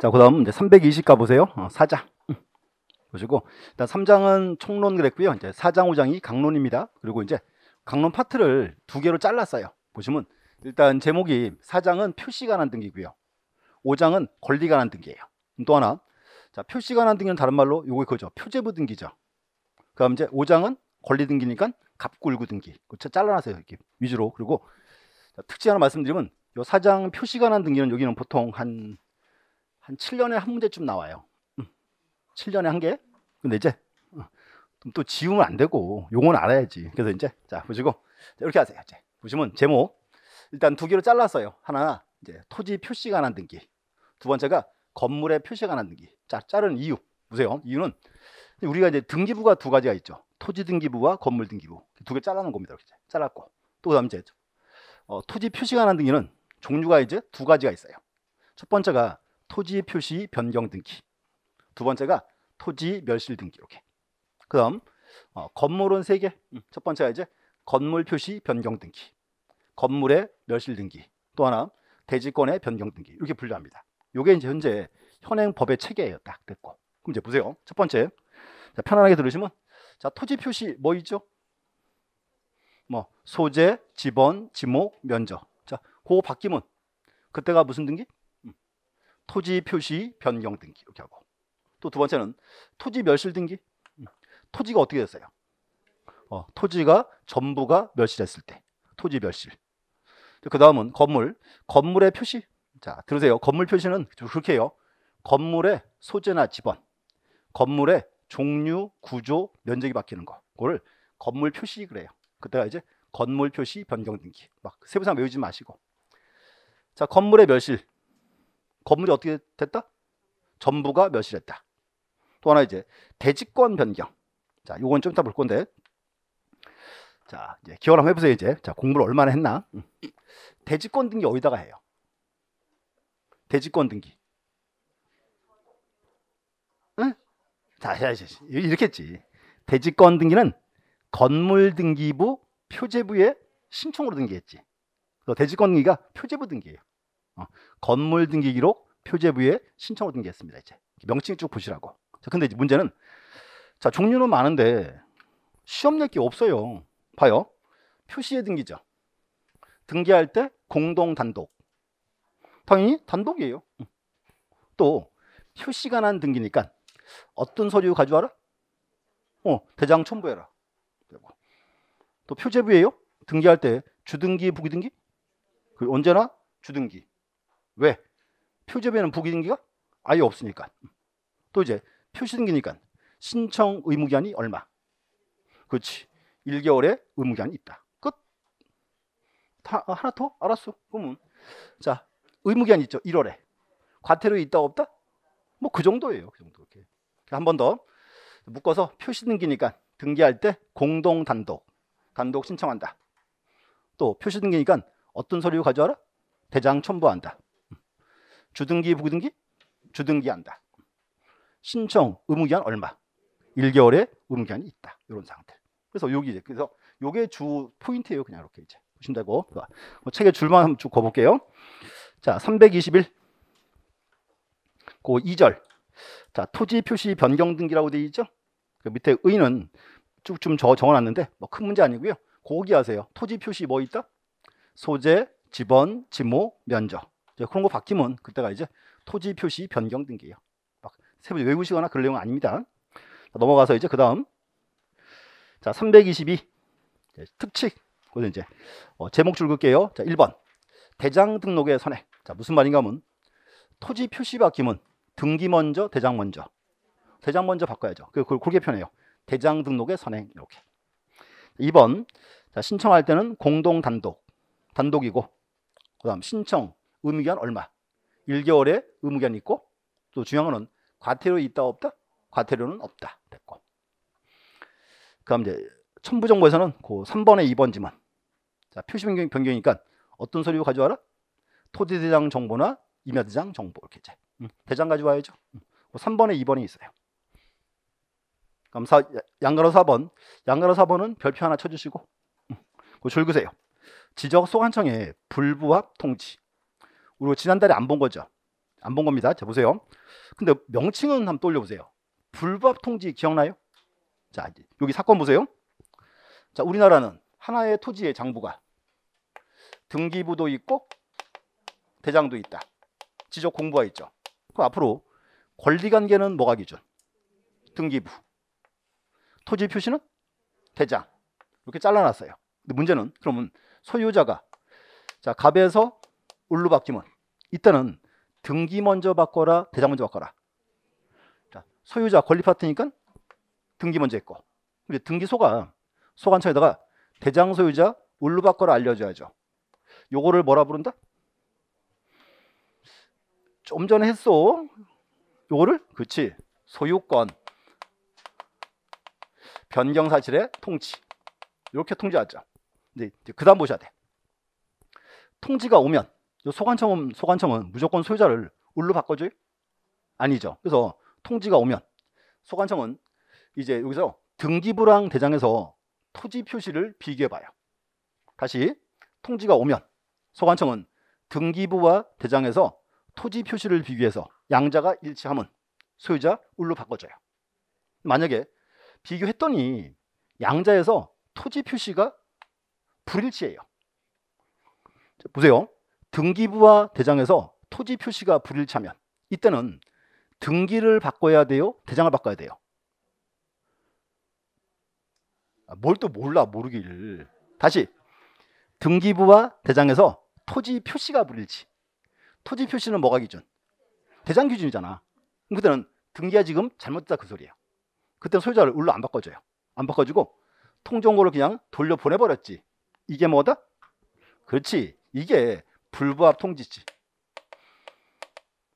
자, 그 다음 이제 320 가보세요. 어, 4장. 보시고, 일단 3장은 총론 그랬고요. 이제 4장, 5장이 강론입니다. 그리고 이제 강론 파트를 두 개로 잘랐어요. 보시면 일단 제목이 4장은 표시가난 등기고요. 5장은 권리가난 등기예요. 또 하나, 자, 표시가난 등기는 다른 말로 요거 그죠. 표제부 등기죠. 그 다음 이제 5장은 권리 등기니까 갑골구 등기. 그쵸? 잘라놨어요. 이렇게 위주로. 그리고 특징 하나 말씀드리면 요 4장 표시가난 등기는 여기는 보통 한한 7년에 한 문제쯤 나와요. 음. 7년에 한 개. 근데 이제 또 지우면 안 되고 용어 알아야지. 그래서 이제 자 보시고 이렇게 하세요. 이제 보시면 제목 일단 두 개로 잘랐어요. 하나 이제 토지 표시 관한 등기. 두 번째가 건물의 표시 관한 등기. 자 자른 이유 보세요. 이유는 우리가 이제 등기부가 두 가지가 있죠. 토지 등기부와 건물 등기부 두 개 잘라놓은 겁니다. 이렇게 잘랐고 또 다음 이제 어, 토지 표시 관한 등기는 종류가 이제 두 가지가 있어요. 첫 번째가 토지 표시 변경 등기. 두 번째가 토지 멸실 등기 이렇게. 그럼 어, 건물은 세 개. 음, 첫 번째가 이제 건물 표시 변경 등기. 건물의 멸실 등기. 또 하나 대지권의 변경 등기. 이렇게 분류합니다. 요게 이제 현재 현행 법의 체계예요. 딱 됐고. 그럼 이제 보세요. 첫 번째. 자, 편안하게 들으시면 자, 토지 표시 뭐 있죠? 뭐 소재, 지번, 지목, 면적. 자, 그거 바뀌면 그때가 무슨 등기? 토지 표시 변경 등기 이렇게 하고 또 두 번째는 토지 멸실 등기 음. 토지가 어떻게 됐어요? 어, 토지가 전부가 멸실했을 때 토지 멸실 그 다음은 건물 건물의 표시 자 들으세요 건물 표시는 그렇게 해요 건물의 소재나 지번 건물의 종류 구조 면적이 바뀌는 거 그거를 건물 표시 그래요 그때가 이제 건물 표시 변경 등기 막 세부상 외우지 마시고 자 건물의 멸실 건물이 어떻게 됐다? 전부가 멸실했다. 또 하나 이제 대지권 변경. 자, 요건 좀 이따 볼 건데. 자, 이제 기억 한번 해보세요 이제. 자, 공부를 얼마나 했나? 음. 대지권 등기 어디다가 해요? 대지권 등기. 응? 자, 자, 자, 이렇게 했지. 대지권 등기는 건물 등기부 표제부에 신청으로 등기했지. 대지권 등기가 표제부 등기예요. 어, 건물 등기 기록 표제부에 신청을 등기했습니다. 이제 명칭 쭉 보시라고. 자, 근데 문제는 자 종류는 많은데 시험 낼게 없어요. 봐요. 표시에 등기죠. 등기할 때 공동 단독. 당연히 단독이에요. 또 표시가 난 등기니까 어떤 서류 가져와라? 어, 대장 첨부해라. 또 표제부예요. 등기할 때 주등기, 부기등기? 그 언제나 주등기. 왜? 표제부에 부기등기가 아예 없으니까. 또 이제 표시등기니까 신청 의무기한이 얼마? 그렇지. 1개월의 의무기한이 있다. 끝. 다 아, 하나 더? 알았어. 그러면 자 의무기한 있죠. 1월에. 과태료 있다 없다? 뭐 그 정도예요. 그 정도 이렇게. 한번 더 묶어서 표시등기니까 등기할 때 공동 단독 단독 신청한다. 또 표시등기니까 어떤 서류 가져와라? 대장 첨부한다. 주등기 부등기 주등기한다. 신청 의무 기한 얼마? 1개월의 의무 기한이 있다. 이런 상태. 그래서 여기 이제 그래서 요게 주 포인트예요. 그냥 이렇게 이제 보신다고. 뭐 책의 줄만 한번 쭉 거볼게요. 자, 321. 고 2절. 자, 토지 표시 변경 등기라고 되어 있죠? 그 밑에 의는 쭉좀 적어 놨는데 뭐 큰 문제 아니고요. 고기 하세요. 토지 표시 뭐 있다? 소재, 지번, 지모, 면적. 그런 거 바뀌면 그때가 이제 토지 표시 변경 등기예요. 막 세부 외우시거나 그런 내용 은 아닙니다. 자, 넘어가서 이제 그다음 자 322. 특칙. 그래서 이제 어, 제목 줄긋게요. 자 1번 대장 등록의 선행. 자 무슨 말인가 하면 토지 표시 바뀌면 등기 먼저 대장 먼저 대장 먼저 바꿔야죠. 그걸 그, 그렇게 편해요. 대장 등록의 선행 이렇게. 2번 자, 신청할 때는 공동 단독 단독이고 그다음 신청 의무기한 얼마 1개월에 의무기한 있고 또 중요한 거는 과태료 있다 없다 과태료는 없다 됐고 그럼 이제 첨부정보에서는 그 3번에 2번지만 자 표시 변경, 변경이니까 어떤 서류 가져와라 토지대장 정보나 임야대장 정보 이렇게 이제 음, 대장 가져와야죠 3번에 음, 2번이 있어요 그럼 사, 양가로 4번 양가로 4번은 별표 하나 쳐주시고 음, 그줄 그세요 지적 소관청에 불부합 통지 우리 지난달에 안 본 거죠. 안 본 겁니다. 자 보세요. 근데 명칭은 한번 떠올려 보세요. 불법 통지 기억나요? 자 여기 사건 보세요. 자 우리나라는 하나의 토지의 장부가 등기부도 있고 대장도 있다. 지적 공부가 있죠. 그 앞으로 권리관계는 뭐가 기준? 등기부. 토지 표시는 대장. 이렇게 잘라놨어요. 근데 문제는 그러면 소유자가 자 갑에서 을로 바뀌면 이때는 등기 먼저 바꿔라 대장 먼저 바꿔라 자, 소유자 권리 파트니까 등기 먼저 했고 근데 등기소가 소관청에다가 대장 소유자 을로 바꿔라 알려줘야죠 요거를 뭐라 부른다? 좀 전에 했어 요거를 그치 소유권 변경 사실의 통치 이렇게 통지하죠 이제, 그 다음 보셔야 돼. 통지가 오면 소관청은 소관청은 무조건 소유자를 을로 바꿔줘요? 아니죠. 그래서 통지가 오면 소관청은 이제 여기서 등기부랑 대장에서 토지 표시를 비교해 봐요. 다시 통지가 오면 소관청은 등기부와 대장에서 토지 표시를 비교해서 양자가 일치하면 소유자 을로 바꿔줘요. 만약에 비교했더니 양자에서 토지 표시가 불일치해요. 보세요. 등기부와 대장에서 토지 표시가 불일치하면 이때는 등기를 바꿔야 돼요? 대장을 바꿔야 돼요? 아, 뭘또 몰라 모르길 다시 등기부와 대장에서 토지 표시가 불일치 토지 표시는 뭐가 기준? 대장 기준이잖아 그때는 등기가 지금 잘못됐다 그 소리예요 그때 소유자를 울로 안 바꿔줘요 안 바꿔주고 통정고를 그냥 돌려 보내버렸지 이게 뭐다? 그렇지 이게 불부합 통지지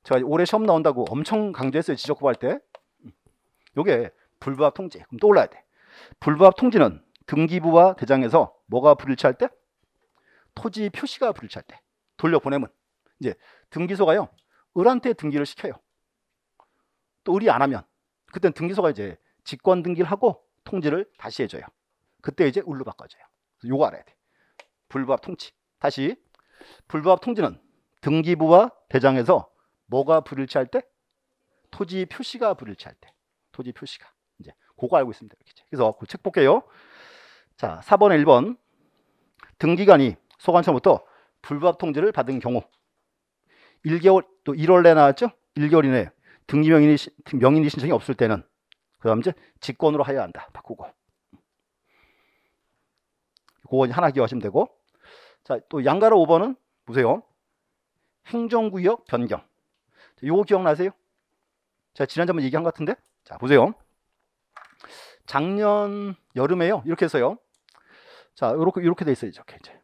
제가 올해 시험 나온다고 엄청 강조했어요. 지적고발 때. 요게 불부합 통지. 그럼 떠올라야 돼. 불부합 통지는 등기부와 대장에서 뭐가 불일치할 때? 토지 표시가 불일치할 때. 돌려보내면. 이제 등기소가요. 을한테 등기를 시켜요. 또 을이 안 하면. 그땐 등기소가 이제 직권 등기를 하고 통지를 다시 해줘요. 그때 이제 을로 바꿔줘요. 요거 알아야 돼. 불부합 통지 다시 불법 통지는 등기부와 대장에서 뭐가 불일치할 때? 토지 표시가 불일치할 때. 토지 표시가. 이제 그거 알고 있습니다. 이렇게. 그래서 그책 볼게요. 자, 4번에 1번. 등기관이 소관청부터 불법 통지를 받은 경우 1개월 또 1월 내 나왔죠? 1개월 이내 에 등기 명인이 명인이 신청이 없을 때는 그다음 이제 직권으로 하여야 한다. 바꾸고. 그거 하나 기억하시면 되고 자, 또 양가로 5번은 보세요. 행정구역 변경. 요거 기억나세요? 제 지난번에 얘기한 것 같은데? 자, 보세요. 작년 여름에요. 이렇게 해서요. 자, 요렇게, 요렇게 돼 있어요. 이렇게 이제.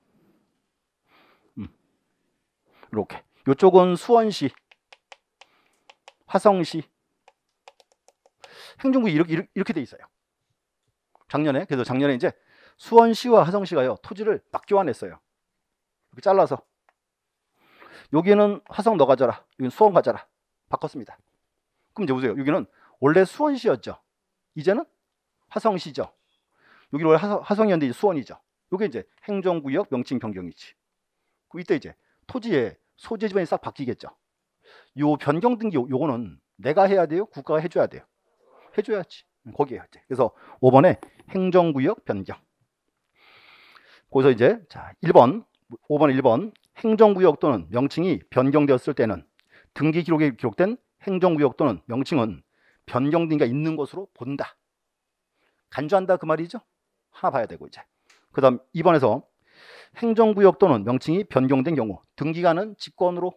음. 요렇게. 요쪽은 수원시, 화성시, 행정구 이 이렇게, 이렇게 돼 있어요. 작년에. 그래서 작년에 이제 수원시와 화성시가요. 토지를 막 교환했어요. 이렇게 잘라서 여기는 화성 너 가져라. 여기는 수원 가져라. 바꿨습니다. 그럼 이제 보세요. 여기는 원래 수원시였죠. 이제는 화성시죠. 여기 원래 화성, 이었는데 이제 수원이죠. 이게 이제 행정구역 명칭 변경이지. 그 이때 이제 토지의 소재 지변이 싹 바뀌겠죠. 요 변경 등기 요, 요거는 내가 해야 돼요? 국가가 해줘야 돼요? 해줘야지. 음, 거기에요. 이제. 그래서 5번에 행정구역 변경. 거기서 이제 자 1번 5번, 1번 행정구역 또는 명칭이 변경되었을 때는 등기 기록에 기록된 행정구역 또는 명칭은 변경된기가 있는 것으로 본다. 간주한다 그 말이죠. 하나 봐야 되고 이제. 그 다음 2번에서 행정구역 또는 명칭이 변경된 경우 등기가는 직권으로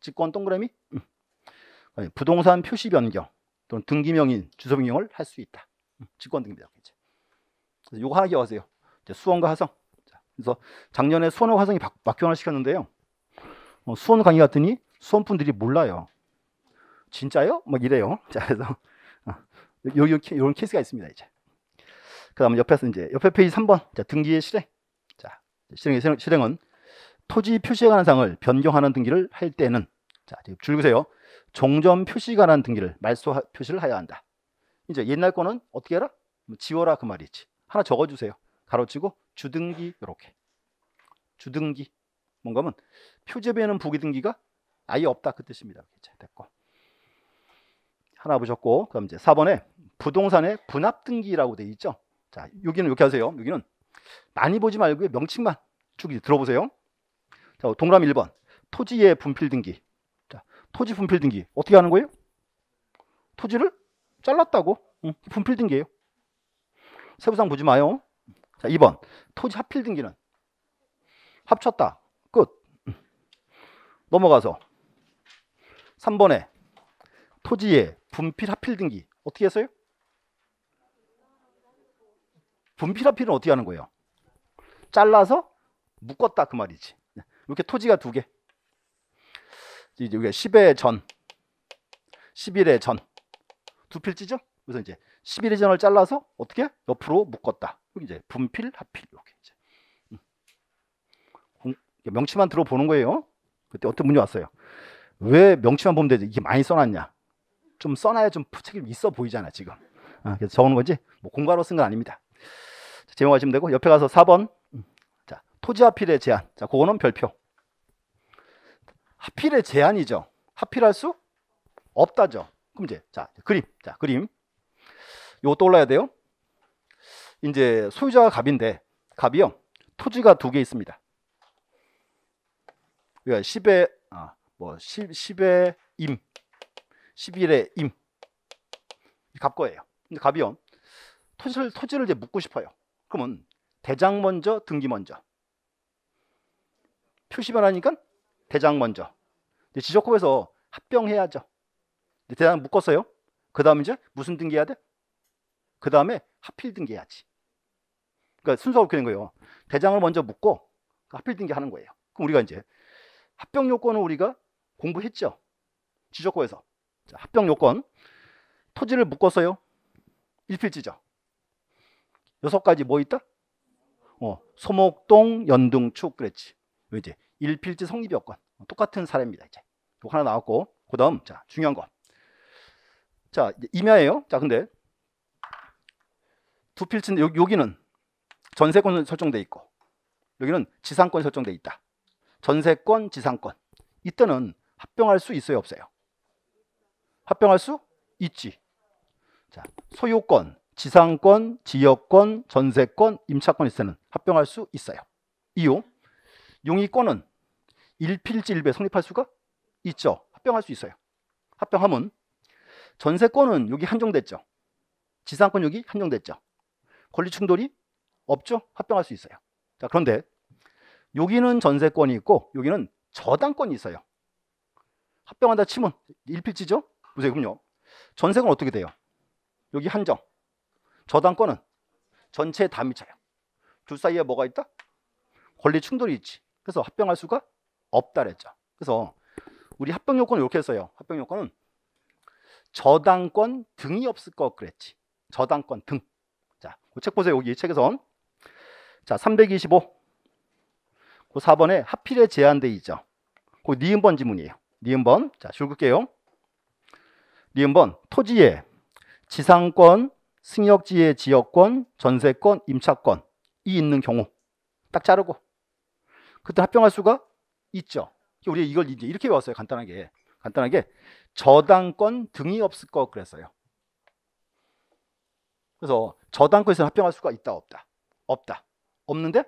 직권 동그라미 음. 부동산 표시 변경 또는 등기명인 주소 변경을 할 수 있다. 음, 직권 등기다이거 하나 기억하세요. 수원과 하성. 그래서 작년에 수원어 화성이 막교환을 시켰는데요. 어, 수원 강의 갔더니 수원 분들이 몰라요. 진짜요? 막 이래요. 자, 그래서 어, 요, 요, 요런 케이스가 있습니다, 이제. 그 다음 에 옆에서 이제 옆에 페이지 3번. 자, 등기의 실행. 자, 실행, 실행, 실행은 토지 표시에 관한 사항을 변경하는 등기를 할 때는 자, 줄으세요. 종전 표시 에 관한 등기를 말소 표시를 하여야 한다. 이제 옛날 거는 어떻게 해라? 뭐 지워라 그 말이지. 하나 적어주세요. 가로치고 주등기 이렇게 주등기 뭔가면 표제배는 부기등기가 아예 없다 그 뜻입니다. 됐고 하나 보셨고 그럼 이제 4번에 부동산의 분합등기라고 돼 있죠. 자 여기는 이렇게 하세요. 여기는 많이 보지 말고 명칭만 쭉 들어보세요. 자 동그라미 1번 토지의 분필등기. 자 토지 분필등기 어떻게 하는 거예요? 토지를 잘랐다고 응. 분필등기예요. 세부상 보지 마요. 자, 2번. 토지 합필 등기는 합쳤다. 끝. 넘어가서 3번에 토지의 분필 합필 등기 어떻게 했어요? 분필 합필은 어떻게 하는 거예요? 잘라서 묶었다 그 말이지. 이렇게 토지가 두 개. 이제 여기 10의 전, 11의 전 두 필지죠? 그래서 이제 11의 전을 잘라서 어떻게 옆으로 묶었다. 여기 이제 분필, 하필 이렇게 이제 음. 명치만 들어보는 거예요. 그때 어떤 문이 왔어요. 왜 명치만 보면 되지? 이게 많이 써놨냐? 좀 써놔야 좀 책임 있어 보이잖아 지금. 아, 그래서 적은 거지. 뭐 공과로 쓴 건 아닙니다. 제목하시면 되고 옆에 가서 4번. 음. 자 토지 하필의 제한. 자 그거는 별표. 하필의 제한이죠. 하필할 수 없다죠. 그럼 이제 자 그림. 자 그림. 요거 떠올라야 돼요. 이제 소유자가 갑인데 갑이요. 토지가 두 개 있습니다. 그 10에 아, 뭐 10, 10에 임 11에 임갑 거예요. 근데 갑이요. 토지를 토지를 이제 묻고 싶어요. 그러면 대장 먼저 등기 먼저 표시만 하니까 대장 먼저 지적호에서 합병해야죠. 대장 묶었어요. 그 다음 이제 무슨 등기해야 돼? 그 다음에 하필 등기해야지. 그러니까 순서가 그렇게 된 거예요. 대장을 먼저 묻고 합필딩기 하는 거예요. 그럼 우리가 이제 합병 요건을 우리가 공부했죠. 지적고에서. 자, 합병 요건. 토지를 묶었어요. 1필지죠 여섯 가지 뭐 있다? 어, 소목동, 연등축 그랬지. 이제 1필지 성립 요건 똑같은 사례입니다. 이제. 요 하나 나왔고. 그다음 자, 중요한 거. 자, 임야예요. 자, 근데 두 필지인데 여기는 전세권 은 설정돼 있고 여기는 지상권 설정돼 있다. 전세권, 지상권. 이때는 합병할 수 있어요, 없어요? 합병할 수 있지. 자, 소유권, 지상권, 지역권, 전세권, 임차권 있을 때는 합병할 수 있어요. 이유, 용의권은 1필지1배 성립할 수가 있죠. 합병할 수 있어요. 합병하면 전세권은 여기 한정됐죠. 지상권 여기 한정됐죠. 권리 충돌이 없죠? 합병할 수 있어요. 자, 그런데 여기는 전세권이 있고 여기는 저당권이 있어요. 합병한다 치면 일필지죠? 보세요. 그럼요. 전세권 어떻게 돼요? 여기 한정. 저당권은 전체에 다 미쳐요. 둘 사이에 뭐가 있다? 권리 충돌이 있지. 그래서 합병할 수가 없다 그랬죠. 그래서 우리 합병 요건은 이렇게 했어요. 합병 요건은 저당권 등이 없을 것 그랬지. 저당권 등. 자, 그책 보세요. 여기 이 책에선 자, 325. 그 4번에 하필에 제한돼 있죠. 그 니은번 지문이에요. 니은번. 자, 줄 끌게요. 니은번. 토지의 지상권, 승역지의 지역권, 전세권, 임차권 이 있는 경우 딱 자르고 그때 합병할 수가 있죠. 우리 이걸 이제 이렇게 배웠어요. 간단하게. 간단하게 저당권 등이 없을 거 그랬어요. 그래서 저당권에서 합병할 수가 있다 없다. 없다. 없는데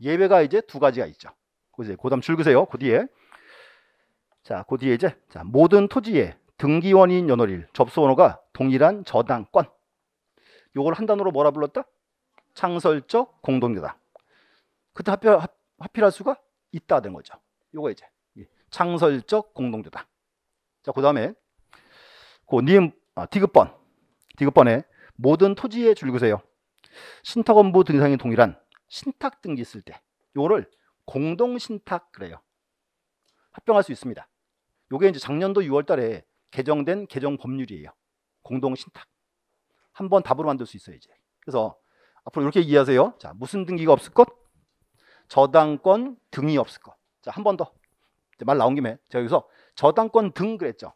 예외가 이제 두 가지가 있죠. 이제 고담 줄그세요. 그 뒤에 자, 그 뒤에 이제 자, 모든 토지에 등기원인 연월일 접수원호가 동일한 저당권. 요걸 한 단어로 뭐라 불렀다? 창설적 공동묘당. 그때 하필, 하필할 수가 있다 된 거죠. 요거 이제 예. 창설적 공동묘당. 자, 그다음에 그니 아, 디귿번. 디귿번에 모든 토지에 줄그세요. 신탁원부 등상이 동일한 신탁 등기 쓸때 요거를 공동 신탁 그래요. 합병할 수 있습니다. 요게 이제 작년도 6월 달에 개정된 개정 법률이에요. 공동 신탁. 한 번 답으로 만들 수 있어요, 이제. 그래서 앞으로 이렇게 이해하세요. 자, 무슨 등기가 없을 것? 저당권 등이 없을 것. 자, 한 번 더. 말 나온 김에 제가 여기서 저당권 등 그랬죠.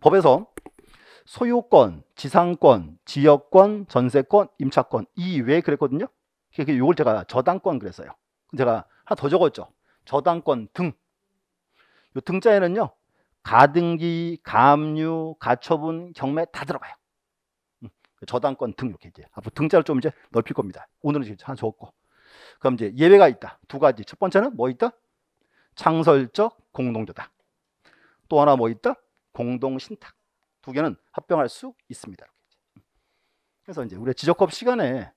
법에서 소유권, 지상권, 지역권, 전세권, 임차권 이외 그랬거든요. 이걸 제가 저당권 그랬어요. 제가 하나 더 적었죠. 저당권 등. 이 등자에는요. 가등기, 가압류, 가처분, 경매 다 들어가요. 음, 저당권 등 이렇게 이제 앞으로 등자를 좀 이제 넓힐 겁니다. 오늘은 지금 하나 적었고. 그럼 이제 예외가 있다. 두 가지. 첫 번째는 뭐 있다? 창설적 공동조다. 또 하나 뭐 있다? 공동신탁. 두 개는 합병할 수 있습니다. 음. 그래서 이제 우리 지적법 시간에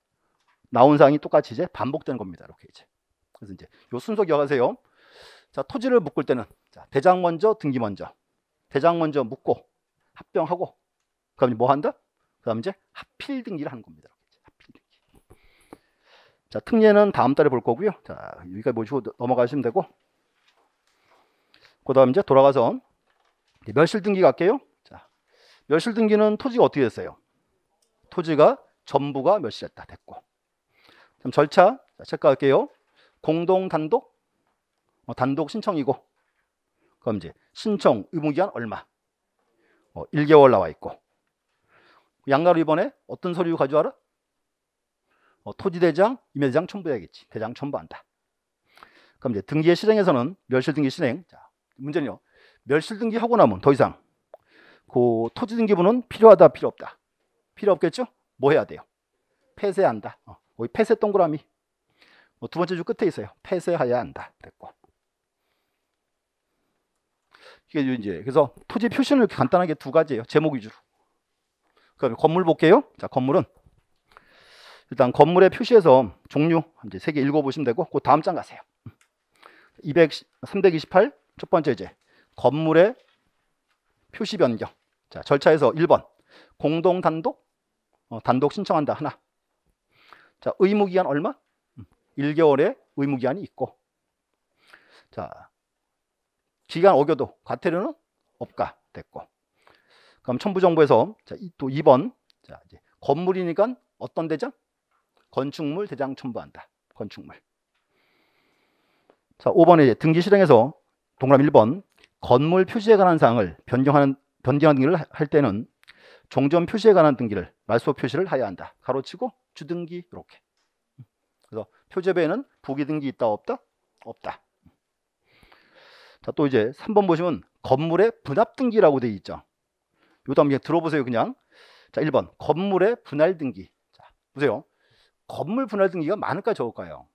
나온 사항이 똑같이 이제 반복되는 겁니다. 이렇게 이제. 그래서 이제 요 순서 기억하세요. 자, 토지를 묶을 때는 자, 대장 먼저, 등기 먼저. 대장 먼저 묶고 합병하고 그다음에 뭐 한다? 그다음 이제 합필 등기를 하는 겁니다. 자, 특례는 다음 달에 볼 거고요. 자, 여기까지 보시고 넘어가시면 되고. 그다음 이제 돌아가서 멸실 등기 갈게요. 자, 멸실 등기는 토지가 어떻게 됐어요? 토지가 전부가 멸실했다 됐고 그럼 절차 체크할게요. 공동 단독 어, 단독 신청이고 그럼 이제 신청 의무 기간 얼마? 어, 1개월 나와 있고 양가로 이번에 어떤 서류 가져와라? 어, 토지대장, 임대장 첨부해야겠지. 대장 첨부한다. 그럼 이제 등기의 실행에서는 멸실등기 실행. 자, 문제는요. 멸실등기 하고 나면 더 이상 그 토지등기부는 필요하다 필요 없다. 필요 없겠죠? 뭐 해야 돼요? 폐쇄한다. 어. 뭐 폐쇄 동그라미 뭐두 번째 줄 끝에 있어요. 폐쇄해야 한다. 됐고. 이게 이제 그래서 토지 표시는 이렇게 간단하게 두 가지예요. 제목 위주로. 그럼 건물 볼게요. 자, 건물은 일단 건물에표시해서 종류 이제 세 개 읽어 보시면 되고 그 다음 장 가세요. 200 328 첫 번째 이제 건물의 표시 변경. 자, 절차에서 1번 공동 단독 어, 단독 신청한다 하나. 자, 의무 기한 얼마? 1개월의 음. 의무 기한이 있고. 자, 기간 어겨도 과태료는 없가 됐고. 그럼 첨부정부에서 자, 또 2번. 자, 이제 건물이니까 어떤 대장? 건축물 대장 첨부한다. 건축물. 자, 5번에 이제 등기 실행에서 동그라미 1번 건물 표시에 관한 사항을 변경하는 변경 등기를 할 때는 종전 표시에 관한 등기를 말소 표시를 하여야 한다. 가로치고 주등기 이렇게. 그래서 표제배에는 부기등기 있다 없다? 없다. 자, 또 이제 3번 보시면 건물의 분합등기라고 되어 있죠. 요도 한번 들어보세요, 그냥. 자, 1번. 건물의 분할 등기. 자, 보세요. 건물 분할 등기가 많을까 적을까요?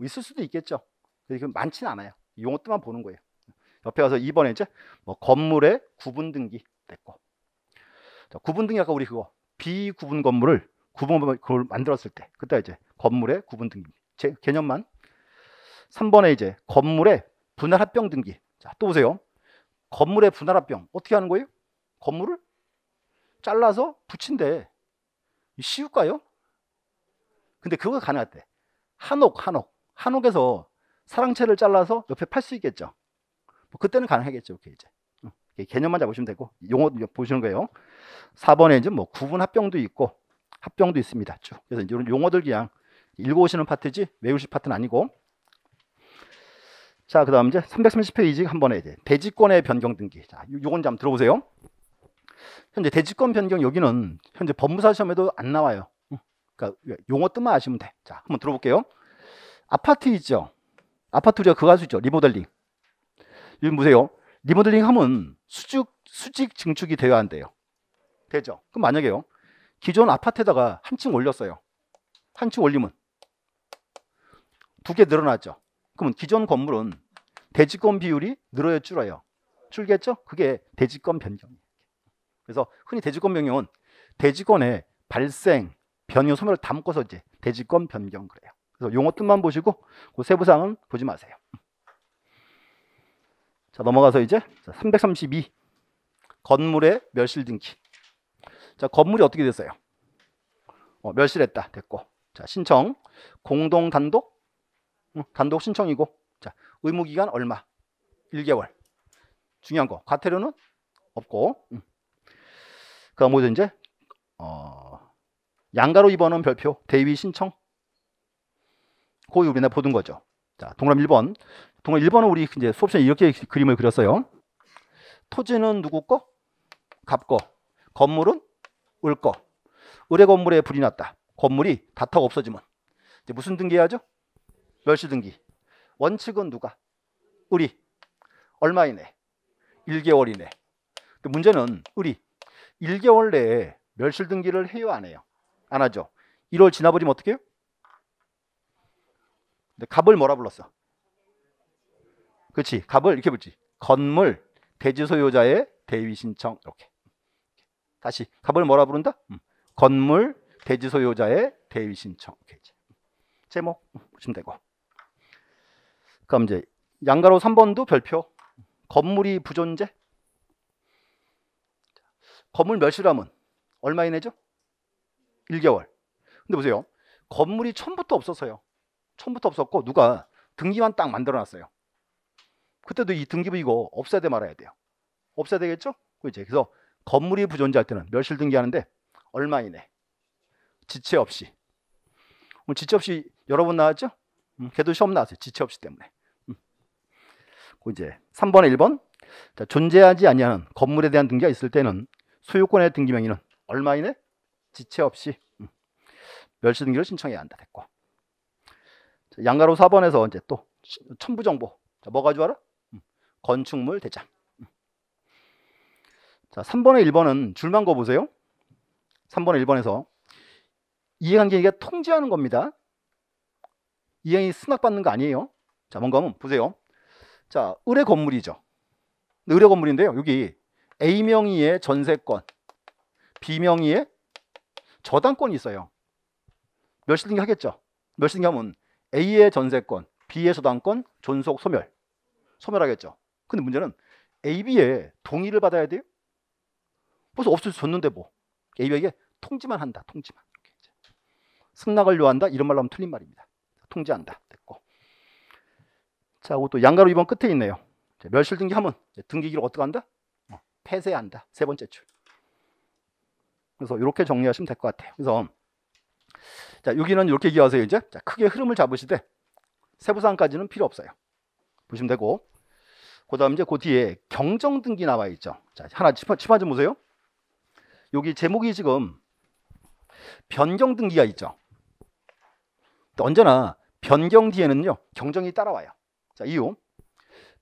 있을 수도 있겠죠. 그래서 많지는 않아요. 용어들만 보는 거예요. 옆에 가서 2번에 이제 뭐 건물의 구분 등기 됐고. 자, 구분 등기 아까 우리 그거 비구분 건물을 구분 그걸 만들었을 때 그때 이제 건물의 구분 등기 제 개념만 3번에 이제 건물의 분할 합병 등기 자 또 보세요 건물의 분할 합병 어떻게 하는 거예요? 건물을 잘라서 붙인대 쉬울까요? 근데 그거 가능할대 한옥 한옥 한옥에서 사랑채를 잘라서 옆에 팔 수 있겠죠 뭐 그때는 가능하겠죠 이렇게 이제 개념만 잡으시면 되고 용어 보시는 거예요 4번에 이제 뭐 구분 합병도 있고 합병도 있습니다. 쭉. 그래서 이런 용어들 그냥 읽어오시는 파트지 외우실 파트는 아니고 자, 그 다음 이제 330페이지 한 번에 이제 대지권의 변경 등기. 자, 요건 잠 들어보세요. 현재 대지권 변경 여기는 현재 법무사 시험에도 안 나와요. 그러니까 용어 뜻만 아시면 돼. 자, 한번 들어볼게요. 아파트 있죠. 아파트 우리가 그거 할수 있죠. 리모델링. 여기 보세요. 리모델링 하면 수직 수직 증축이 되어야 한대요. 되죠. 그럼 만약에요. 기존 아파트에다가 한 층 올렸어요. 한 층 올리면 두 개 늘어났죠. 그러면 기존 건물은 대지권 비율이 늘어요 줄어요? 줄겠죠? 그게 대지권 변경이에요. 그래서 흔히 대지권 변경은 대지권의 발생, 변경 소멸을 담고서 이제 대지권 변경 그래요. 그래서 용어 뜻만 보시고 그 세부 사항은 보지 마세요. 자 넘어가서 이제 332 건물의 멸실 등기 자, 건물이 어떻게 됐어요? 어, 멸실했다. 됐고. 자, 신청. 공동 단독? 단독 신청이고. 자, 의무 기간 얼마? 1개월. 중요한 거. 과태료는 없고. 그가 뭐죠, 이제? 어, 양가로 입원은 별표. 대위 신청. 고유 우나 보던 거죠. 자, 동그라미 1번. 동그라미 1번은 우리 이제 수업 시간 이렇게 그림을 그렸어요. 토지는 누구 거? 갑 거. 건물은 울거 의뢰 건물에 불이 났다. 건물이 다 타고 없어지면 이제 무슨 등기해야죠? 멸실 등기. 원칙은 누가? 우리. 얼마 이내? 1개월 이내. 근데 문제는 우리. 1개월 내에 멸실 등기를 해요 안 해요? 안 하죠. 1월 지나버리면 어떻게 해요? 근데 갑을 뭐라 불렀어? 그렇지. 갑을 이렇게 불지. 건물 대지 소유자의 대위 신청 이렇게. 다시 답을 뭐라 부른다? 음. 건물 대지 소유자의 대위 신청 계제. 제목 보시면 되고. 그럼 이제 양가로 3번도 별표. 건물이 부존재. 건물 몇이라면 얼마 이내죠? 1개월. 근데 보세요. 건물이 처음부터 없었어요. 처음부터 없었고 누가 등기만 딱 만들어 놨어요. 그때도 이 등기부 이거 없애야 돼 말아야 돼요. 없애야 되겠죠? 그렇지. 그래서 건물이 부존재할 때는 멸실 등기하는데 얼마 이내 지체 없이 음, 지체 없이 여러 번 나왔죠? 음, 걔도 시험 나왔어요. 지체 없이 때문에. 음. 그 이제 3번에 1번 자, 존재하지 아니하는 건물에 대한 등기가 있을 때는 소유권의 등기 명의는 얼마 이내 지체 없이 멸실 등기를 신청해야 한다 됐고 자, 양가로 4번에서 이제 또 첨부 정보 자, 뭐가 좋아라? 건축물 대장 자, 3번에 1번은 줄만 거 보세요. 3번에 1번에서 이해관계가 통제하는 겁니다. 이행이 승낙받는 거 아니에요. 자, 뭔가 하면 보세요. 자, 의뢰 건물이죠. 의뢰 건물인데요. 여기 A 명의의 전세권, B 명의의 저당권이 있어요. 몇시 등기 하겠죠. 몇시 등기 하면 A의 전세권, B의 저당권, 존속 소멸. 소멸하겠죠. 근데 문제는 AB의 동의를 받아야 돼요. 벌써 없어졌는데 뭐. 에이백에 통지만 한다. 통지만. 승낙을 요한다. 이런 말로 하면 틀린 말입니다. 통지한다. 됐고. 자, 그리고 또 양가로 2번 끝에 있네요. 멸실 등기하면 등기기록 어떻게 한다? 어, 폐쇄한다. 세 번째 줄. 그래서 이렇게 정리하시면 될 것 같아요. 그래서 자, 여기는 이렇게 기하세요 이제. 자, 크게 흐름을 잡으시되 세부상까지는 필요 없어요. 보시면 되고 그다음 이제 그 뒤에 경정 등기 나와 있죠. 자, 하나 짚어 짚어 좀 보세요. 여기 제목이 지금 변경 등기가 있죠. 언제나 변경 뒤에는요 경정이 따라와요. 자 이유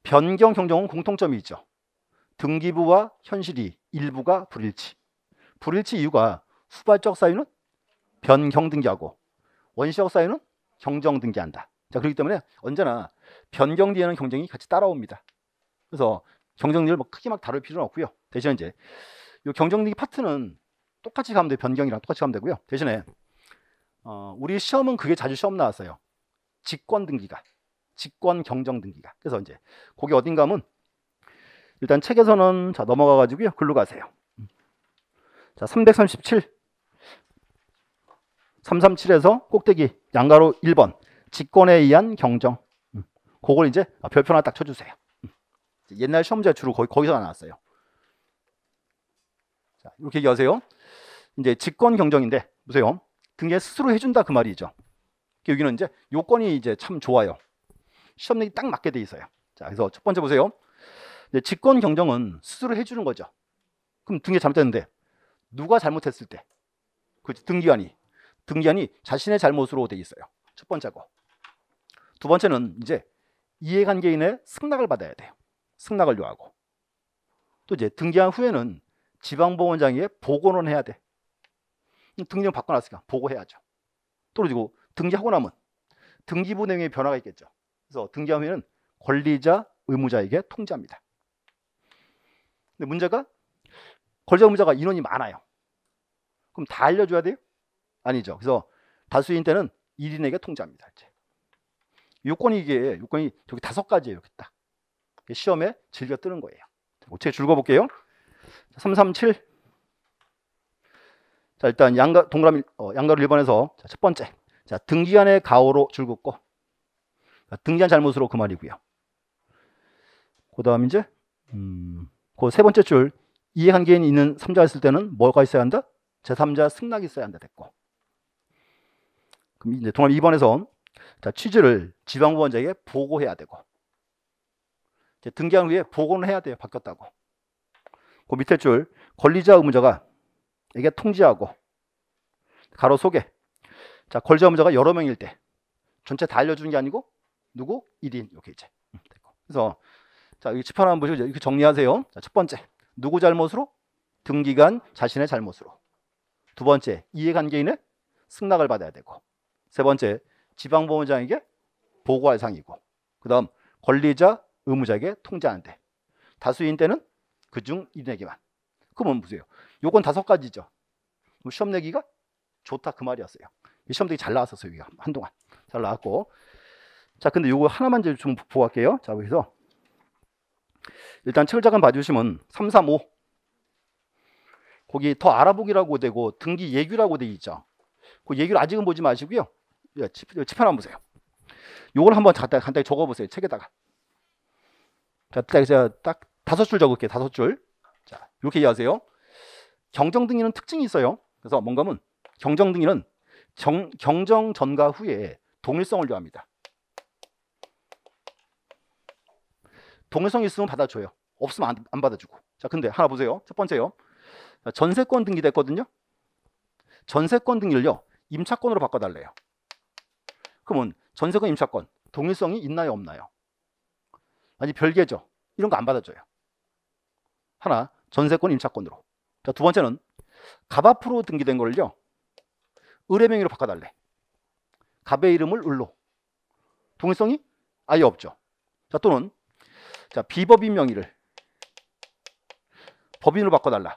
변경 경정은 공통점이 있죠. 등기부와 현실이 일부가 불일치. 불일치 이유가 후발적 사유는 변경 등기하고 원시적 사유는 경정 등기한다. 자 그렇기 때문에 언제나 변경 뒤에는 경쟁이 같이 따라옵니다. 그래서 경쟁률을 뭐 크게 막 다룰 필요는 없고요. 대신 이제 이 경정리기 파트는 똑같이 가면 돼요 변경이랑 똑같이 가면 되고요. 대신에 어, 우리 시험은 그게 자주 시험 나왔어요. 직권 등기가, 직권 경정 등기가. 그래서 이제 거기 어딘가 하면 일단 책에서는 자 넘어가 가지고요. 글로 가세요. 자, 337. 337에서 꼭대기 양가로 1번. 직권에 의한 경정. 음. 그걸 이제 아, 별표 하나 딱 쳐주세요. 음. 옛날 시험지가 주로 거의, 거기서 나왔어요. 자, 이렇게 얘기하세요. 이제 직권 경정인데 보세요. 등계 스스로 해준다 그 말이죠. 여기는 이제 요건이 이제 참 좋아요. 시험력이 딱 맞게 돼 있어요. 자, 그래서 첫 번째 보세요. 직권 경정은 스스로 해주는 거죠. 그럼 등계 잘못됐는데 누가 잘못했을 때, 그 등기관이 등기관이 자신의 잘못으로 돼 있어요. 첫 번째고 두 번째는 이제 이해관계인의 승낙을 받아야 돼요. 승낙을 요하고 또 이제 등기한 후에는 지방보건장에 보고는 해야 돼. 등령 바꿔놨으니까 보고해야죠. 떨어지고 등기하고 나면 등기부 내용의 변화가 있겠죠. 그래서 등기하면 권리자 의무자에게 통지합니다. 근데 문제가 권리자 의무자가 인원이 많아요. 그럼 다 알려줘야 돼요? 아니죠. 그래서 다수인 때는 1인에게 통지합니다. 이제. 요건이 이게 요건이 저기 다섯 가지예요. 이렇게 딱. 시험에 즐겨 뜨는 거예요. 어떻 줄거볼게요. 337. 자, 일단 양가 동그라미 어, 양가를 1번에서 자, 첫 번째. 자, 등기한의 가오로 줄 긋고 자, 등기한 잘못으로 그 말이고요. 그다음 이제 음, 그 세 번째 줄 이해관계인 있는 3자가 있을 때는 뭐가 있어야 한다? 제3자 승낙이 있어야 한다 됐고. 그럼 이제 동그라미 2번에서 자, 취지를 지방보원장에게 보고해야 되고 등기한 후에 보고는 해야 돼요. 바뀌었다고. 그 밑에 줄 권리자 의무자가 이게 통지하고 가로 소개 자 권리자 의무자가 여러 명일 때 전체 다 알려주는 게 아니고 누구? 1인 이렇게 이제 음, 그래서 자 여기 칩 하나 보시고 이렇게 정리하세요 자, 첫 번째 누구 잘못으로? 등기관 자신의 잘못으로 두 번째 이해관계인의 승낙을 받아야 되고 세 번째 지방보험장에게 보고할 상이고 그 다음 권리자 의무자에게 통지하는데 다수인 때는 그중 인에게만. 그러면 보세요. 요건 다섯 가지죠. 시험 내기가 좋다 그 말이었어요. 시험 되게 잘 나왔었어요. 우리가 한동안 잘 나왔고. 자, 근데 요거 하나만 좀 보고 갈게요. 자, 여기서 일단 책을 잠깐 봐주시면 335 거기 더 알아보기라고 되고 등기 예규라고 되어 있죠. 그 예규를 아직은 보지 마시고요. 칩 예, 한번 예, 보세요. 요걸 한번 간단히 적어보세요. 책에다가. 자, 딱 제가 딱 다섯 줄 적을게요. 다섯 줄. 자, 이렇게 이해하세요. 경정등기는 특징이 있어요. 그래서 뭔가면 경정등기는 경정 전과 후에 동일성을 요합니다. 동일성이 있으면 받아줘요. 없으면 안, 안, 받아주고. 자, 근데 하나 보세요. 첫 번째요. 전세권 등기됐거든요. 전세권 등기를요. 임차권으로 바꿔달래요. 그러면 전세권, 임차권 동일성이 있나요, 없나요? 아니 별개죠. 이런 거 안 받아줘요. 하나, 전세권 임차권으로. 자, 두 번째는 갑 앞으로 등기된 거요 을의 명의로 바꿔달래. 갑의 이름을 을로. 동일성이 아예 없죠. 자, 또는 자, 비법인 명의를 법인으로 바꿔달라.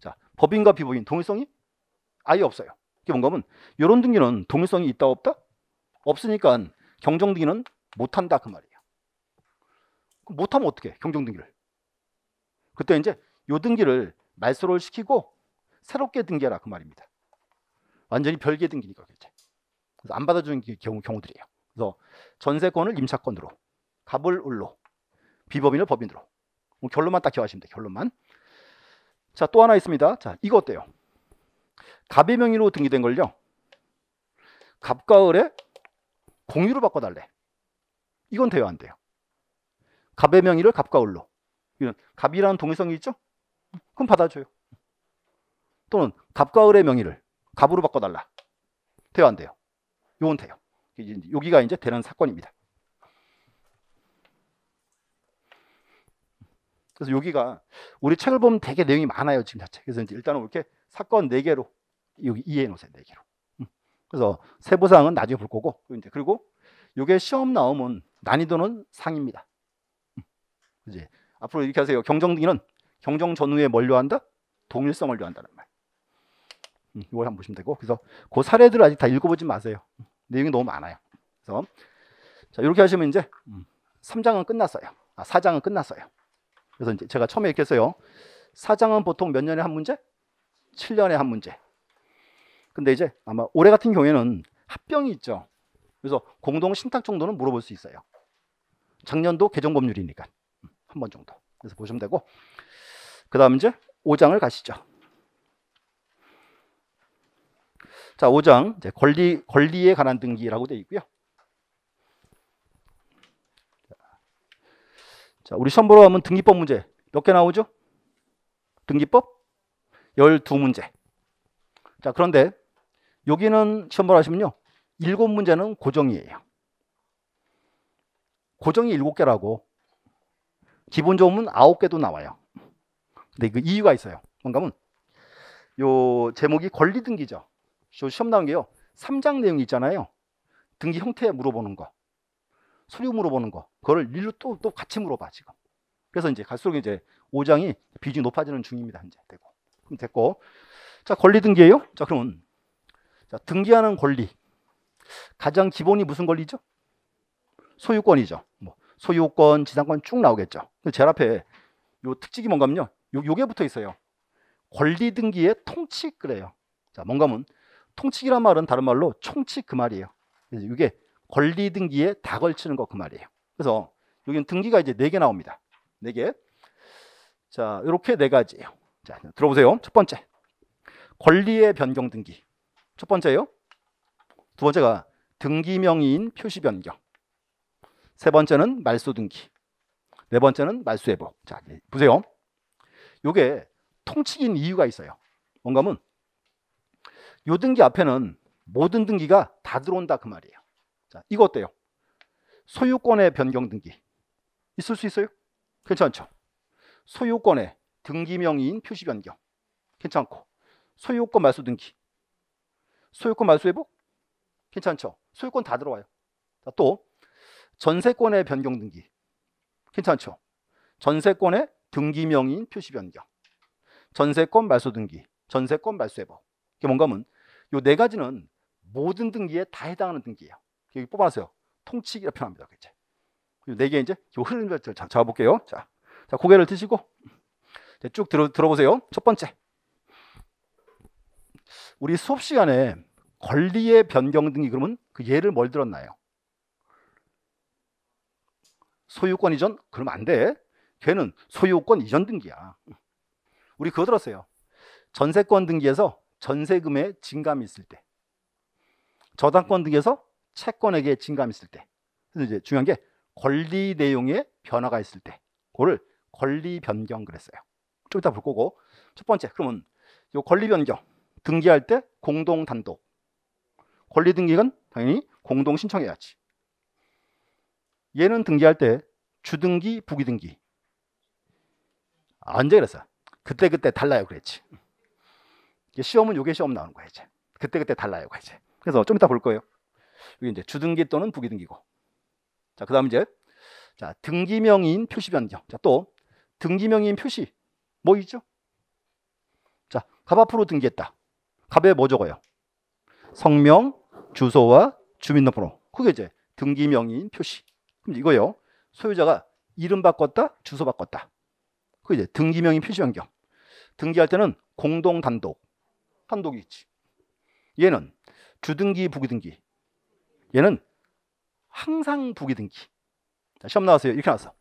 자, 법인과 비법인 동일성이 아예 없어요. 이게 뭔가 하면 이런 등기는 동일성이 있다 없다? 없으니까 경정 등기는 못한다 그 말이에요. 못하면 어떻게 경정 등기를? 그때 이제 요등기를 말소를 시키고 새롭게 등기하라 그 말입니다. 완전히 별개 등기니까 그렇 그래서 안 받아주는 경우, 경우들이에요. 그래서 전세권을 임차권으로, 갑을 을로, 비법인을 법인으로. 뭐 결론만 딱 기억하시면 돼. 요 결론만. 자, 또 하나 있습니다. 자, 이거 어때요? 갑의 명의로 등기된 걸요. 갑과 을의 공유로 바꿔달래. 이건 돼요, 안 돼요? 갑의 명의를 갑과 을로, 이런 갑이라는 동일성이 있죠? 그럼 받아줘요. 또는 갑과 을의 명의를 갑으로 바꿔달라. 돼요 안 돼요? 요건 돼요. 여기가 이제 되는 사건입니다. 그래서 여기가 우리 책을 보면 되게 내용이 많아요 지금 자체. 그래서 이제 일단은 이렇게 사건 네 개로 여기 이해해 놓으세요 네 개로. 음. 그래서 세부사항은 나중에 볼 거고 이제 그리고 이게 시험 나오면 난이도는 상입니다. 음. 이제 앞으로 이렇게 하세요. 경정기는 경정 전후에 멀요 한다? 동일성을 요한다는 말. 음, 이걸 한번 보시면 되고 그래서 그 사례들을 아직 다 읽어보지 마세요. 음, 내용이 너무 많아요. 그래서 자 이렇게 하시면 이제 3장은 음, 끝났어요. 아 4장은 끝났어요. 그래서 이제 제가 처음에 이렇게 했어요. 4장은 보통 몇 년에 한 문제? 7년에 한 문제. 근데 이제 아마 올해 같은 경우에는 합병이 있죠. 그래서 공동 신탁 정도는 물어볼 수 있어요. 작년도 개정 법률이니까. 한번 정도. 그래서 보시면 되고 그 다음 이제 5장을 가시죠. 자, 5장 이제 권리 권리에 관한 등기라고 되어 있고요. 자, 우리 시험 보러 가면 등기법 문제 몇 개 나오죠? 등기법 12문제. 자, 그런데 여기는 시험 보러 하시면요. 7문제는 고정이에요. 고정이 7개라고 기본 조문 아홉 개도 나와요. 근데 그 이유가 있어요. 뭔가면 요 제목이 권리 등기죠. 시험 나온 게요. 3장 내용 있잖아요. 등기 형태 물어보는 거. 소유 물어보는 거. 그거 일로 또, 또 같이 물어봐, 지금. 그래서 이제 갈수록 이제 5장이 비중이 높아지는 중입니다. 이제 되고. 그럼 됐고. 자, 권리 등기예요. 자, 그러면 자, 등기하는 권리. 가장 기본이 무슨 권리죠? 소유권이죠. 뭐 소유권, 지상권 쭉 나오겠죠. 제 앞에 요 특징이 뭔가면요. 요, 게 붙어 있어요. 권리 등기의 통칙 그래요. 자, 뭔가면 통칙이란 말은 다른 말로 총칙 그 말이에요. 이게 권리 등기에 다 걸치는 거 그 말이에요. 그래서 여기는 등기가 이제 네 개 나옵니다. 네 개. 자, 이렇게 네 가지예요. 자, 들어보세요. 첫 번째. 권리의 변경 등기. 첫 번째요. 두 번째가 등기명인 표시 변경. 세 번째는 말소 등기. 네 번째는 말소 회복. 자, 예, 보세요. 요게 통치인 이유가 있어요. 뭔가면 요 등기 앞에는 모든 등기가 다 들어온다 그 말이에요. 자, 이거 어때요? 소유권의 변경 등기. 있을 수 있어요? 괜찮죠? 소유권의 등기명의인 표시 변경. 괜찮고. 소유권 말소 등기. 소유권 말소 회복? 괜찮죠? 소유권 다 들어와요. 자, 또 전세권의 변경 등기 괜찮죠? 전세권의 등기명인 표시 변경 전세권 말소 등기 전세권 말소 해복 이게 뭔가 하면 이 네 가지는 모든 등기에 다 해당하는 등기예요 여기 뽑아세요 통치기라 표현합니다 이제 네개 이제 흐름 절차를 잡아볼게요 자, 자 고개를 드시고 쭉 들어, 들어보세요 첫 번째 우리 수업 시간에 권리의 변경 등기 그러면 그 예를 뭘 들었나요? 소유권 이전? 그럼 안 돼. 걔는 소유권 이전 등기야. 우리 그거 들었어요. 전세권 등기에서 전세금의 증감이 있을 때. 저당권 등기에서 채권에게 증감이 있을 때. 그래서 이제 중요한 게 권리 내용의 변화가 있을 때. 그거를 권리 변경 그랬어요. 좀 이따 볼 거고. 첫 번째, 그러면 요 권리 변경. 등기할 때 공동 단독. 권리 등기는 당연히 공동 신청해야지. 얘는 등기할 때 주등기, 부기등기. 언제 그랬어? 그때그때 달라요 그랬지. 시험은 요게 시험 나오는 거야 이제. 그때그때 달라요 이제. 그래서 좀 이따 볼 거예요. 여기 이제 주등기 또는 부기등기고. 자, 그다음 이제 자, 등기명인 표시 변경. 자, 또 등기명인 표시 뭐 있죠? 자, 갑 앞으로 등기했다. 갑에 뭐 적어요? 성명, 주소와 주민등록번호. 그게 이제 등기명인 표시. 그럼 이거요. 소유자가 이름 바꿨다, 주소 바꿨다. 그 이제 등기명인 표시 변경. 등기할 때는 공동 단독, 단독이 있지. 얘는 주등기, 부기등기. 얘는 항상 부기등기. 자, 시험 나왔어요. 이렇게 나왔어.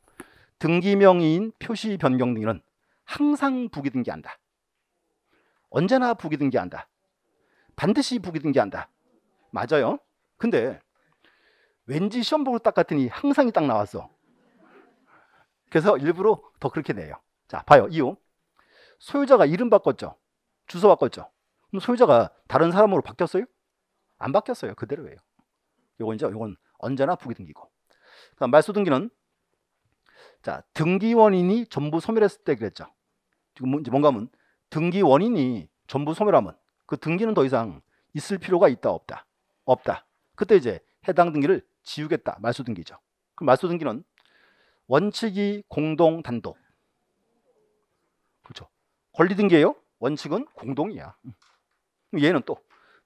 등기명인 표시 변경 등기는 항상 부기등기한다. 언제나 부기등기한다. 반드시 부기등기한다. 맞아요. 근데 왠지 시험 보고 딱 같으니 항상이 딱 나왔어. 그래서 일부러 더 그렇게 내요. 자, 봐요. 이유 소유자가 이름 바꿨죠. 주소 바꿨죠. 그럼 소유자가 다른 사람으로 바뀌었어요? 안 바뀌었어요. 그대로예요. 요건 이제 요건 언제나 부기등기고. 그다음 그러니까 말소등기는 자 등기 원인이 전부 소멸했을 때 그랬죠. 지금 뭐 이제 뭔가 하면 등기 원인이 전부 소멸하면 그 등기는 더 이상 있을 필요가 있다 없다 없다. 그때 이제 해당 등기를 지우겠다. 말소등기죠. 그럼 말소등기는 원칙이 공동 단독. 그렇죠. 권리등기예요. 원칙은 공동이야. 얘는 또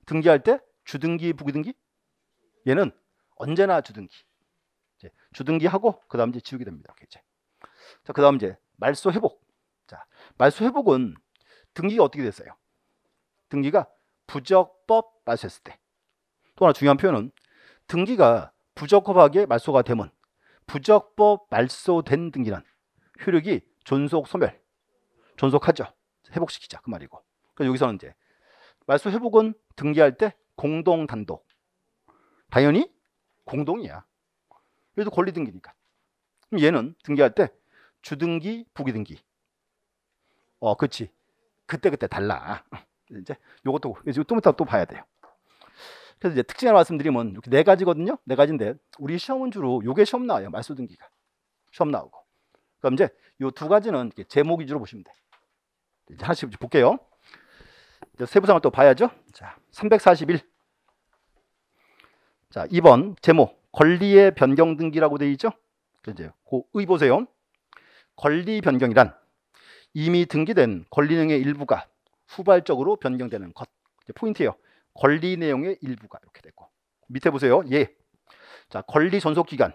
등기할 때 주등기, 부기등기? 얘는 언제나 주등기. 이제 주등기하고 그다음 이제 지우게 됩니다. 이제. 자, 그다음 이제 말소 회복. 자, 말소 회복은 등기가 어떻게 됐어요? 등기가 부적법 말소했을 때. 또 하나 중요한 표현은 등기가 부적법하게 말소가 되면 부적법 말소된 등기는 효력이 존속 소멸 존속하죠 회복시키자 그 말이고 그래서 그러니까 여기서는 이제 말소 회복은 등기할 때 공동 단독 당연히 공동이야 그래도 권리 등기니까 그럼 얘는 등기할 때 주등기 부기등기 어 그렇지 그때그때 달라 이제 요것도 이것도좀 이따 또 봐야 돼요 그래서 이제 특징을 말씀드리면 이렇게 네 가지거든요. 네 가지인데 우리 시험은 주로 요게 시험 나와요. 말소등기가 시험 나오고. 그럼 이제 요 두 가지는 제목 위주로 보시면 돼. 이제 하나씩 볼게요. 이제 세부상을 또 봐야죠. 자, 341. 자, 2번 제목 권리의 변경 등기라고 돼 있죠. 이제 고의 보세요. 권리 변경이란 이미 등기된 권리능의 일부가 후발적으로 변경되는 것. 포인트예요. 권리 내용의 일부가 이렇게 되고 밑에 보세요. 예. 자, 권리 존속 기간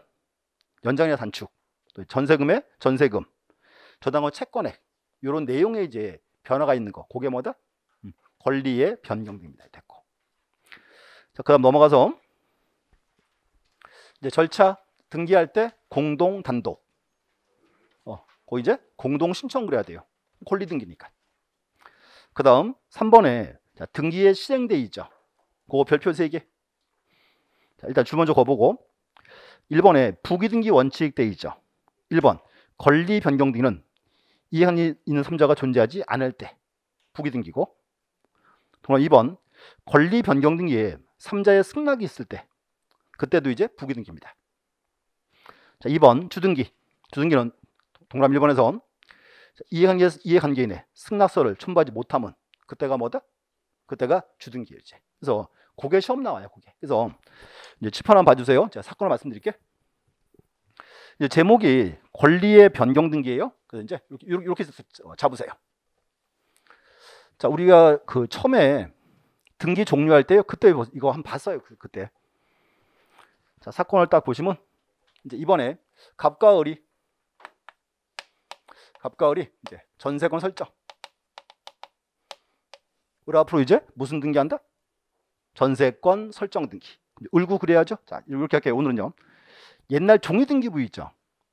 연장이나 단축, 전세금의 전세금, 저당권 채권액 이런 내용에 이제 변화가 있는 거. 그게 뭐다? 음, 권리의 변경됩니다. 됐고. 자, 그다음 넘어가서 이제 절차 등기할 때 공동 단독. 어, 거 이제 공동 신청 그래야 돼요. 권리 등기니까. 그다음 3번에 자, 등기의 실행돼 있죠. 그거 별표 3개. 자, 일단 주문조 거보고 1번에 부기등기 원칙 돼 있죠. 1번 권리 변경 등은 이행이 있는 3자가 존재하지 않을 때 부기등기고 동안 2번 권리 변경 등기에 3자의 승낙이 있을 때 그때도 이제 부기등기입니다. 자, 2번 주등기. 주등기는 동남라미 1번에서 이해관계, 이해관계인의 승낙서를 첨부하지 못함은 그때가 뭐다? 그때가 주등기일제. 그래서 고게 시험 나와요, 고게. 그래서 이제 칠판 한번 봐주세요. 제가 사건을 말씀드릴게. 이제 제목이 권리의 변경 등기예요. 그래서 이제 이렇게, 이렇게 어, 잡으세요. 자, 우리가 그 처음에 등기 종료할 때요. 그때 이거 한 봤어요. 그, 때 자, 사건을 딱 보시면 이제 이번에 갑과 을이 갑과 을이 이제 전세권 설정. 우리 앞으로 이제 무슨 등기한다? 전세권 설정 등기. 울고 그래야죠. 자, 이렇게 할게요. 오늘은요. 옛날 종이 등기부 있죠.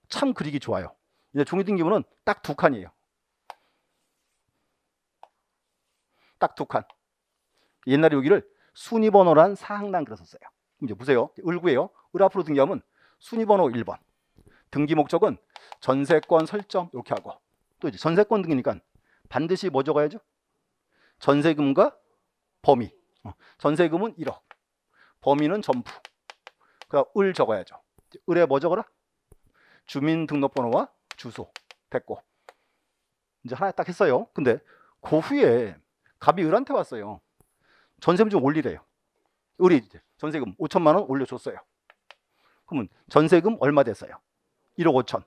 참 그리기 좋아요. 이제 종이 등기부는 딱 두 칸이에요. 딱 두 칸. 옛날에 여기를 순위번호란 사항란 그래서 써요. 이제 보세요. 을구예요. 을 앞으로 등기하면 순위번호 1번. 등기 목적은 전세권 설정 이렇게 하고 또 이제 전세권 등기니까 반드시 뭐 적어야죠? 전세금과 범위. 어, 전세금은 1억. 범위는 전부. 그러니까 을 적어야죠. 을에 뭐 적어라? 주민등록번호와 주소. 됐고. 이제 하나 딱 했어요. 근데 그 후에 갑이 을한테 왔어요. 전세금 좀 올리래요. 을이 전세금 5천만 원 올려줬어요. 그러면 전세금 얼마 됐어요? 1억 5천.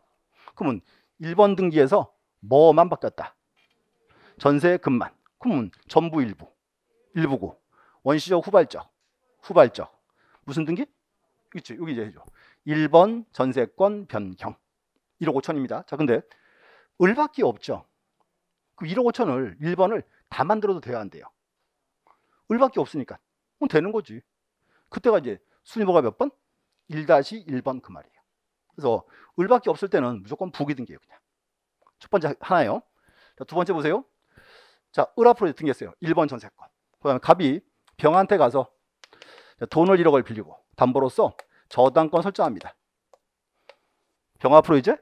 그러면 1번 등기에서 뭐만 바뀌었다? 전세금만. 그러면 전부 일부. 일부고. 원시적 후발적. 후발적. 무슨 등기? 그치, 여기 이제 해줘. 1번 전세권 변경. 1억 5천입니다. 자, 근데 을밖에 없죠. 그 1억 5천을 1번을 다 만들어도 돼야 안 돼요. 을밖에 없으니까. 그럼 되는 거지. 그때가 이제 순위보가 몇 번? 1-1번 그 말이에요. 그래서 을밖에 없을 때는 무조건 부기 등기예요, 그냥. 첫 번째 하나요. 자, 두 번째 보세요. 자, 을 앞으로 등겼어요. 1번 전세권. 그 다음에 갑이 병한테 가서 돈을 1억을 빌리고 담보로서 저당권 설정합니다. 병 앞으로 이제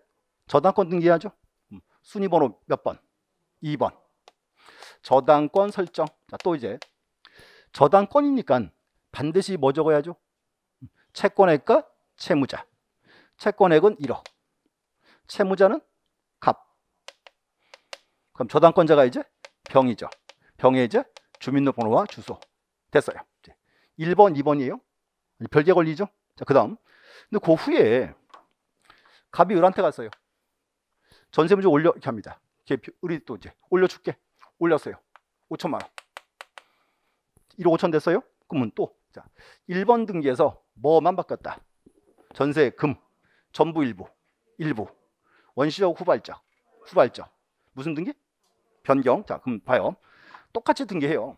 저당권 등기해야죠. 음, 순위번호 몇 번? 2번. 저당권 설정. 자, 또 이제 저당권이니까 반드시 뭐 적어야죠? 음, 채권액과 채무자. 채권액은 1억. 채무자는 갑. 그럼 저당권자가 이제 병이죠. 병에 이제 주민등록번호와 주소. 됐어요. 이제 1번, 2번이에요. 별개 권리죠. 자, 그 다음. 근데 그 후에 갑이 을한테 갔어요. 전세 문제 올려, 이렇게 합니다. 이렇게 을이 또 이제 올려줄게. 올렸어요. 5천만 원. 1억 5천 됐어요? 그러면 또. 자, 1번 등기에서 뭐만 바꿨다. 전세, 금, 전부 일부, 일부. 원시적 후발적, 후발적. 무슨 등기? 변경. 자, 그럼 봐요. 똑같이 등기해요.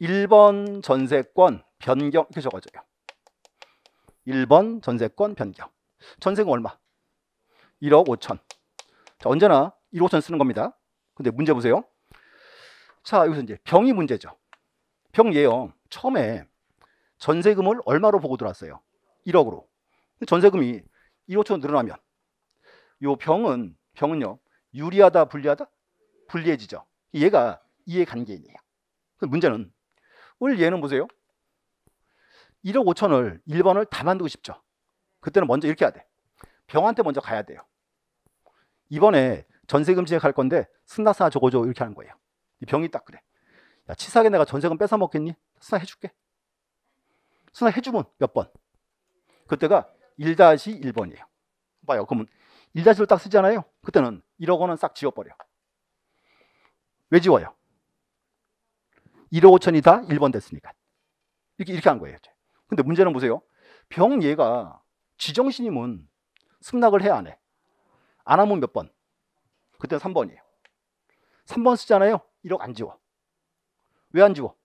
1번 전세권 변경 이렇게 적어줘요. 1번 전세권 변경. 전세금 얼마? 1억 5천. 자, 언제나 1억 5천 쓰는 겁니다. 근데 문제 보세요. 자, 여기서 이제 병이 문제죠. 병 예요. 처음에 전세금을 얼마로 보고 들어왔어요? 1억으로. 전세금이 1억 5천 늘어나면 요 병은 병은요. 유리하다 불리하다? 불리해지죠. 얘가 이해관계인이에요. 그 문제는 오 얘는 보세요. 1억 5천을 1번을 다 만들고 싶죠. 그때는 먼저 이렇게 해야 돼. 병한테 먼저 가야 돼요. 이번에 전세금 지액할 건데 승낙사 저거저 이렇게 하는 거예요. 병이 딱 그래. 야 치사하게 내가 전세금 뺏어 먹겠니? 승낙 해줄게. 승낙 해주면 몇 번? 그때가 1-1번이에요. 봐요. 그러면 1-1로 딱 쓰잖아요. 그때는 1억 원은 싹 지워버려. 왜 지워요? 1억 5천이 다 1번 됐으니까. 이렇게, 이렇게 한 거예요. 근데 문제는 보세요. 병 얘가 지정신임은 승낙을 해, 안 해? 안 하면 몇 번? 그때 3번이에요. 3번 쓰잖아요. 1억 안 지워. 왜 안 지워?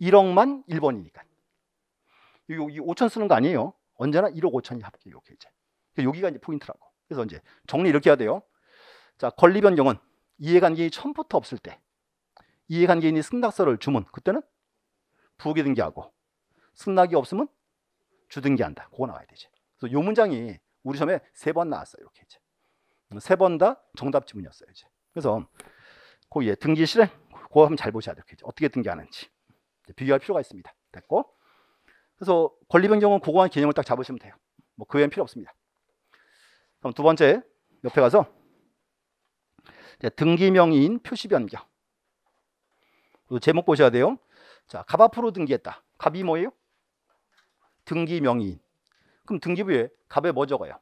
1억만 1번이니까. 여 5천 쓰는 거 아니에요. 언제나 1억 5천이 합계 이렇게 이제. 그러니까 여기가 이제 포인트라고. 그래서 이제 정리 이렇게 해야 돼요. 자, 권리 변경은 이해관계인이 처음부터 없을 때 이해관계인이 승낙서를 주문 그때는 부기등기하고 승낙이 없으면 주등기한다. 그거 나와야 되지. 그래서 요 문장이 우리 시험에 세 번 나왔어요. 이렇게 이제 음, 세번 다 정답 지문이었어요. 이제 그래서 그예 등기 실행 그거 한번 잘 보셔야 돼요. 이 어떻게 등기하는지 비교할 필요가 있습니다. 됐고 그래서 권리 변경은 고거한 개념을 딱 잡으시면 돼요. 뭐 그 외엔 필요 없습니다. 그럼 두 번째 옆에 가서 등기명의인 표시 변경. 그 제목 보셔야 돼요. 자, 갑 앞으로 등기했다. 갑이 뭐예요? 등기명의인. 그럼 등기부에 갑에 뭐 적어요?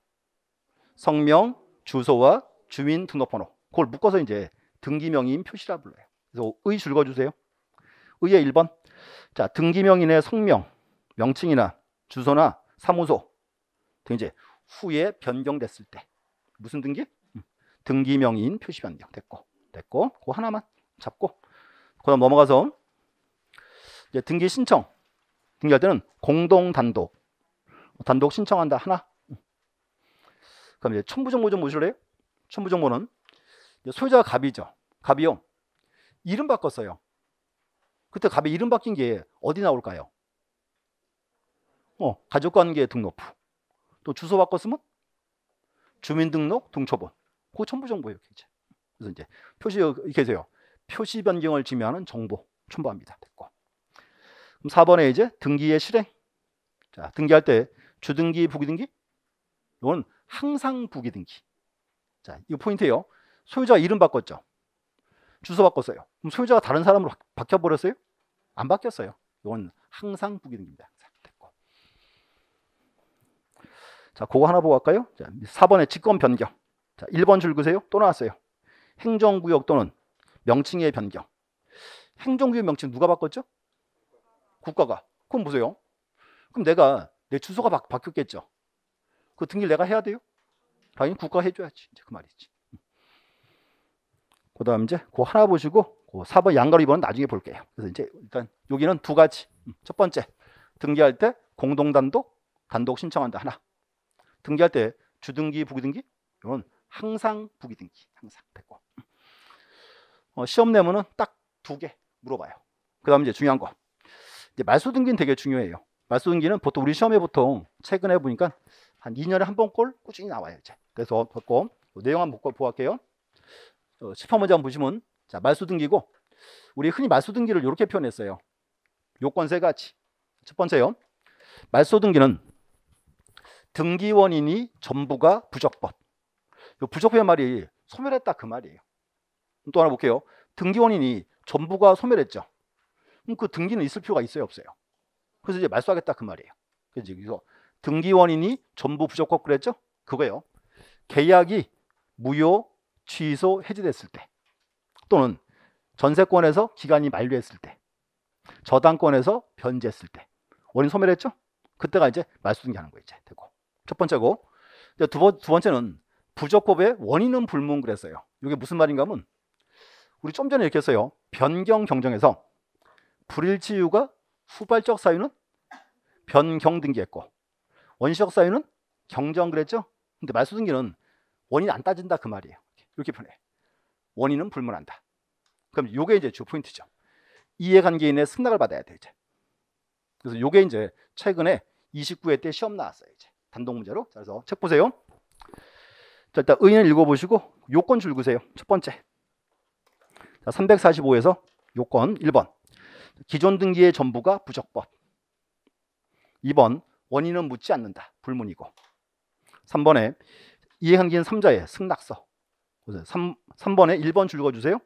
성명, 주소와 주민 등록번호. 그걸 묶어서 이제 등기명의인 표시라 불러요. 그래서 의 줄거주세요. 의의 1번. 자, 등기명인의 성명, 명칭이나 주소나 사무소 등 이제 후에 변경됐을 때 무슨 등기? 등기명인 표시 변경 됐고 됐고 그 하나만 잡고 그다음 넘어가서 이제 등기 신청 등기할 때는 공동 단독 단독 신청한다 하나 그럼 이제 첨부 정보 좀 보실래요? 첨부 정보는 소유자 가 갑이죠 갑이요 이름 바꿨어요 그때 갑이 이름 바뀐 게 어디 나올까요? 어 가족관계 등록부 또 주소 바꿨으면 주민등록 등초본 그 첨부 정보예요, 그래서 이제 표시 이렇게 해서요. 표시 변경을 지면는 정보 첨부합니다. 됐고. 그럼 4번에 이제 등기의 실행. 자, 등기할 때 주등기, 부기등기. 이건 항상 부기등기. 자, 이거 포인트예요. 소유자가 이름 바꿨죠. 주소 바꿨어요. 그럼 소유자가 다른 사람으로 바뀌어 버렸어요? 안 바뀌었어요. 이건 항상 부기등기입니다. 됐고. 자, 그거 하나 보고 갈까요? 자, 4번에 직권 변경. 자, 1번 줄 그세요. 또 나왔어요. 행정구역 또는 명칭의 변경. 행정구역 명칭 누가 바꿨죠? 국가가. 그럼 보세요. 그럼 내가 내 주소가 바, 바뀌었겠죠. 그 등기를 내가 해야 돼요? 당연히 국가 해줘야지. 이제 그 말이지. 그 다음 이제 그 하나 보시고 그 4번 양가로 2번은 나중에 볼게요. 그래서 이제 일단 여기는 두 가지. 음, 첫 번째 등기할 때 공동단독, 단독 신청한다 하나. 등기할 때 주등기, 부등기 이건 항상 부기등기 항상 됐고 어, 시험 내면은 딱 두 개 물어봐요. 그다음 이제 중요한 거 이제 말소 등기는 되게 중요해요. 말소 등기는 보통 우리 시험에 보통 최근에 보니까 한 2년에 한 번 꼴 꾸준히 나와요 이제. 그래서 듣고 내용 한번 보아할게요. 어, 10화 먼저 한번 보시면 자 말소 등기고 우리 흔히 말소 등기를 이렇게 표현했어요. 요건 세 가지. 첫 번째요. 말소 등기는 등기원인이 전부가 부적법. 그 부적표의 말이 소멸했다 그 말이에요. 또 하나 볼게요. 등기 원인이 전부가 소멸했죠. 그럼 그 등기는 있을 필요가 있어요, 없어요? 그래서 이제 말소하겠다 그 말이에요. 그래서 여기서 등기 원인이 전부 부적격 그랬죠? 그거요 계약이 무효, 취소, 해지됐을 때 또는 전세권에서 기간이 만료했을 때 저당권에서 변제했을 때 원인 소멸했죠? 그때가 이제 말소 등기하는 거 이제 되고 첫 번째고 두, 번, 두 번째는 부적법의 원인은 불문그랬어요. 이게 무슨 말인가 하면 우리 좀 전에 이렇게 했어요. 변경 경정에서 불일치 이유가 후발적 사유는 변경 등기했고 원시적 사유는 경정 그랬죠? 근데 말소 등기는 원인 안 따진다 그 말이에요. 이렇게 표현해. 원인은 불문한다. 그럼 요게 이제 주 포인트죠. 이해관계인의 승낙을 받아야 돼 이제. 그래서 요게 이제 최근에 29회 때 시험 나왔어요 이제 단독 문제로. 자, 그래서 책 보세요. 자, 일단 의인을 읽어보시고 요건 줄그세요. 첫 번째. 자, 345에서 요건 1번. 기존 등기의 전부가 부적법. 2번 원인은 묻지 않는다. 불문이고. 3번에 이해관계인 3자의 승낙서. 3, 3번에 1번 줄읽주세요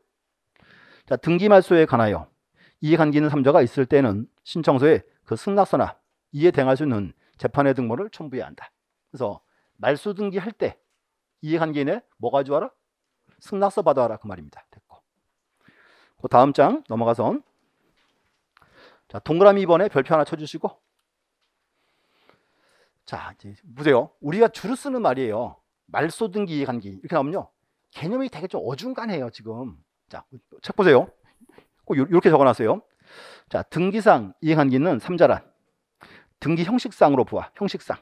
자, 등기 말소에 관하여 이해관계인 3자가 있을 때는 신청서에 그 승낙서나 이해 대항할 수 있는 재판의 등본을 첨부해야 한다. 그래서 말소 등기할 때 이해관계인의 뭐가 좋아라? 승낙서 받아와라 그 말입니다. 됐고. 그 다음 장 넘어가서 자 동그라미 2번에 별표 하나 쳐주시고 자 이제 보세요. 우리가 주로 쓰는 말이에요. 말소등기 이해관계 이렇게 나오면요. 개념이 되게 좀 어중간해요 지금. 자책 보세요. 꼭 이렇게 적어놨어요. 자 등기상 이해관계는 삼자란 등기 형식상으로 보아 형식상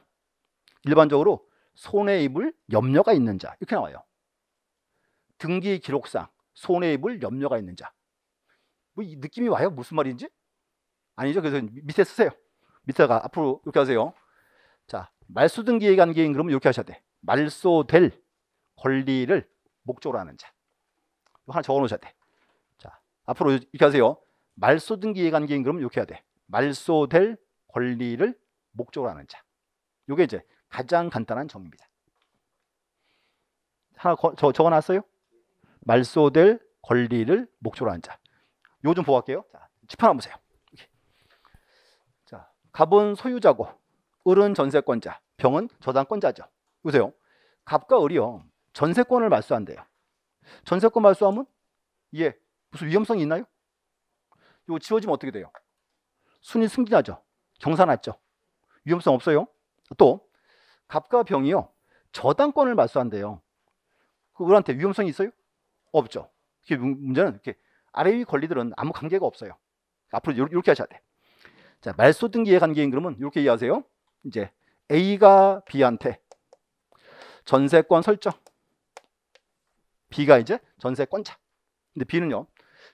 일반적으로 손해 입을 염려가 있는 자 이렇게 나와요. 등기 기록상 손해 입을 염려가 있는 자. 뭐이 느낌이 와요? 무슨 말인지? 아니죠. 그래서 밑에 쓰세요. 밑에가 앞으로 이렇게 하세요. 자, 말소 등기의 관계인 그러면 이렇게 하셔야 돼. 말소될 권리를 목적으로 하는 자. 하나 적어 놓으셔야 돼. 자, 앞으로 이렇게 하세요. 말소 등기의 관계인 그러면 이렇게 해야 돼. 말소될 권리를 목적으로 하는 자. 요게 이제 가장 간단한 점입니다. 하나 거, 저, 적어놨어요? 말소될 권리를 목적로한 자. 요좀 보고 갈게요. 자, 집판 한번 보세요. 자, 갑은 소유자고, 을은 전세권자, 병은 저당권자죠. 보세요. 갑과 을이요. 전세권을 말소한대요. 전세권 말소하면 예, 무슨 위험성이 있나요? 이거 지워지면 어떻게 돼요? 순위 승진하죠. 경사 났죠. 위험성 없어요. 또 갑과 병이요. 저당권을 말소한대요. 그우한테 위험성이 있어요? 없죠. 문제는 이렇게 아래 위 권리들은 아무 관계가 없어요. 앞으로 이렇게 하셔야 돼. 자, 말소 등기의 관계인 그러면 이렇게 이해하세요. 이제 A가 B한테 전세권 설정. B가 이제 전세권자. 근데 B는요.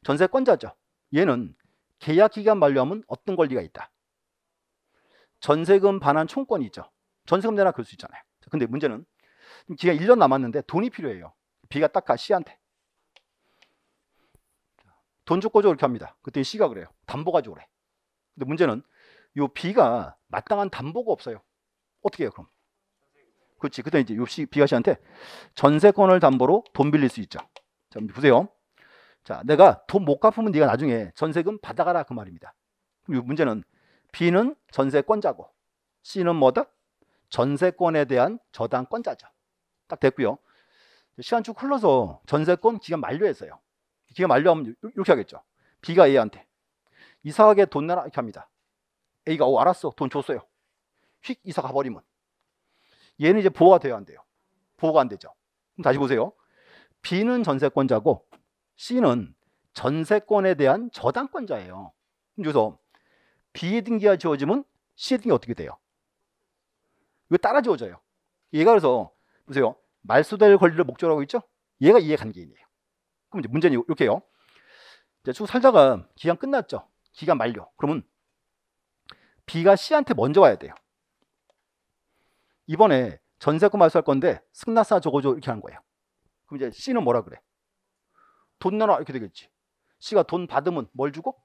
전세권자죠. 얘는 계약 기간 만료하면 어떤 권리가 있다. 전세금 반환 총권이 죠 전세금 내라 그럴 수 있잖아요. 근데 문제는 기가 1년 남았는데 돈이 필요해요. 비가딱가씨한테돈 줬고 줘 이렇게 합니다. 그때 씨가 그래요. 담보 가줘오래 근데 문제는 요비가 마땅한 담보가 없어요. 어떻게 해요 그럼? 그렇지. 그때 이제 요 씨, 비가씨한테 전세권을 담보로 돈 빌릴 수 있죠. 자, 보세요. 자, 내가 돈 못 갚으면 네가 나중에 전세금 받아가라 그 말입니다. 그럼 요 문제는 비는 전세권자고 씨는 뭐다? 전세권에 대한 저당권자죠. 딱 됐고요. 시간 쭉 흘러서 전세권 기간 만료했어요. 기간 만료하면 이렇게 하겠죠. B가 A한테 이사 하게돈 내라 이렇게 합니다. A가 오 어, 알았어 돈 줬어요. 휙 이사 가버리면 얘는 이제 보호가 돼야 안 돼요. 보호가 안 되죠. 그럼 다시 보세요. B는 전세권자고 C는 전세권에 대한 저당권자예요. 그래서 럼 B의 등기가 지워지면 C의 등기 어떻게 돼요? 이거 따라 지워져요. 얘가 그래서 보세요. 말소될 권리를 목적으로 하고 있죠. 얘가 이해관계인이에요. 그럼 이제 문제는 이렇게요. 이제 쭉 살다가 기간 끝났죠. 기간 만료. 그러면 B가 C한테 먼저 와야 돼요. 이번에 전세권 말소할 건데 승낙사 적어줘 이렇게 하는 거예요. 그럼 이제 C는 뭐라 그래? 돈 내놔 이렇게 되겠지. C가 돈 받으면 뭘 주고?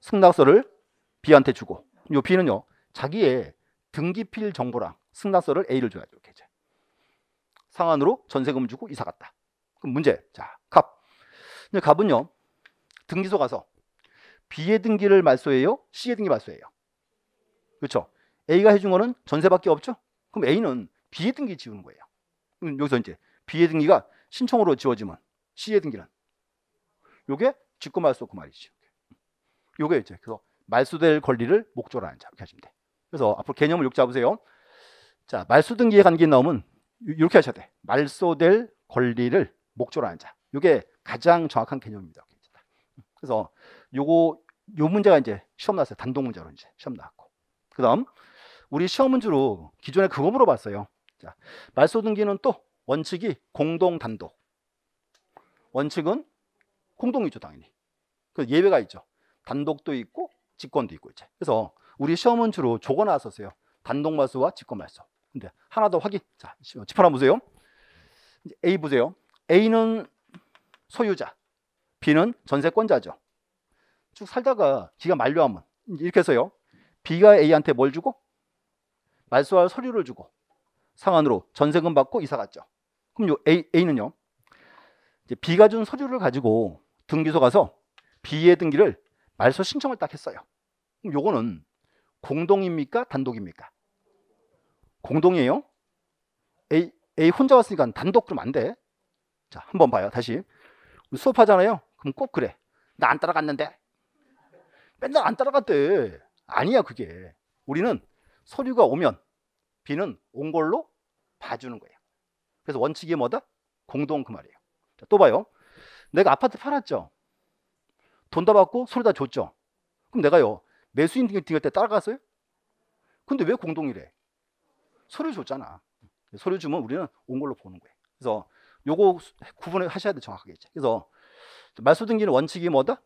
승낙서를 B한테 주고. 요 B는요. 자기의 등기필 정보랑 승낙서를 A를 줘야죠. 계좌. 상한으로 전세금 을 주고 이사 갔다. 그럼 문제. 자, 갑. 근데 갑은요. 등기소 가서 B의 등기를 말소해요. C의 등기 말소해요. 그렇죠? A가 해준 거는 전세밖에 없죠? 그럼 A는 B의 등기 지우는 거예요. 음, 여기서 이제 B의 등기가 신청으로 지워지면 C의 등기는 요게 직권 말소 그 말이죠. 요게 이제 그래서 말소될 권리를 목조으로 하는 자 이렇게 하시면 돼. 그래서 앞으로 개념을 욕 잡으세요. 자, 말소 등기에 관계 나오면 이렇게 하셔야 돼. 말소될 권리를 목조로 하는 자. 이게 가장 정확한 개념입니다. 그래서 요거 요 문제가 이제 시험 나왔어요. 단독 문제로 이제 시험 나왔고. 그다음 우리 시험 문제로 기존에 그거 물어봤어요. 자, 말소 등기는 또 원칙이 공동 단독. 원칙은 공동이죠, 당연히. 그 예외가 있죠. 단독도 있고 직권도 있고 이제. 그래서 우리 시험 은주로 적어 왔었어요 단독 말소와 직권 말소. 근데 하나 더 확인. 자, 지판 어, 한 보세요. A 보세요. A는 소유자, B는 전세권자죠. 쭉 살다가 기가 만료하면 이렇게 해서요. B가 A한테 뭘 주고? 말소할 서류를 주고 상환으로 전세금 받고 이사 갔죠. 그럼 요 A, A는요. B가 준 서류를 가지고 등기소 가서 B의 등기를 말소 신청을 딱 했어요. 그럼 요거는 공동입니까? 단독입니까? 공동이에요. A, A 혼자 왔으니까 단독 그럼 안 돼. 자, 한번 봐요. 다시. 수업하잖아요. 그럼 꼭 그래. 나 안 따라갔는데. 맨날 안 따라갔대. 아니야, 그게. 우리는 서류가 오면 B는 온 걸로 봐주는 거예요. 그래서 원칙이 뭐다? 공동 그 말이에요. 자, 또 봐요. 내가 아파트 팔았죠. 돈 다 받고 서류 다 줬죠. 그럼 내가요. 매수인 등기때 따라갔어요? 근데 왜 공동이래? 소를 줬잖아. 소를 주면 우리는 온 걸로 보는 거예요. 그래서 요거 구분을 하셔야 돼 정확하게 이제. 그래서 말소 등기는 원칙이 뭐다?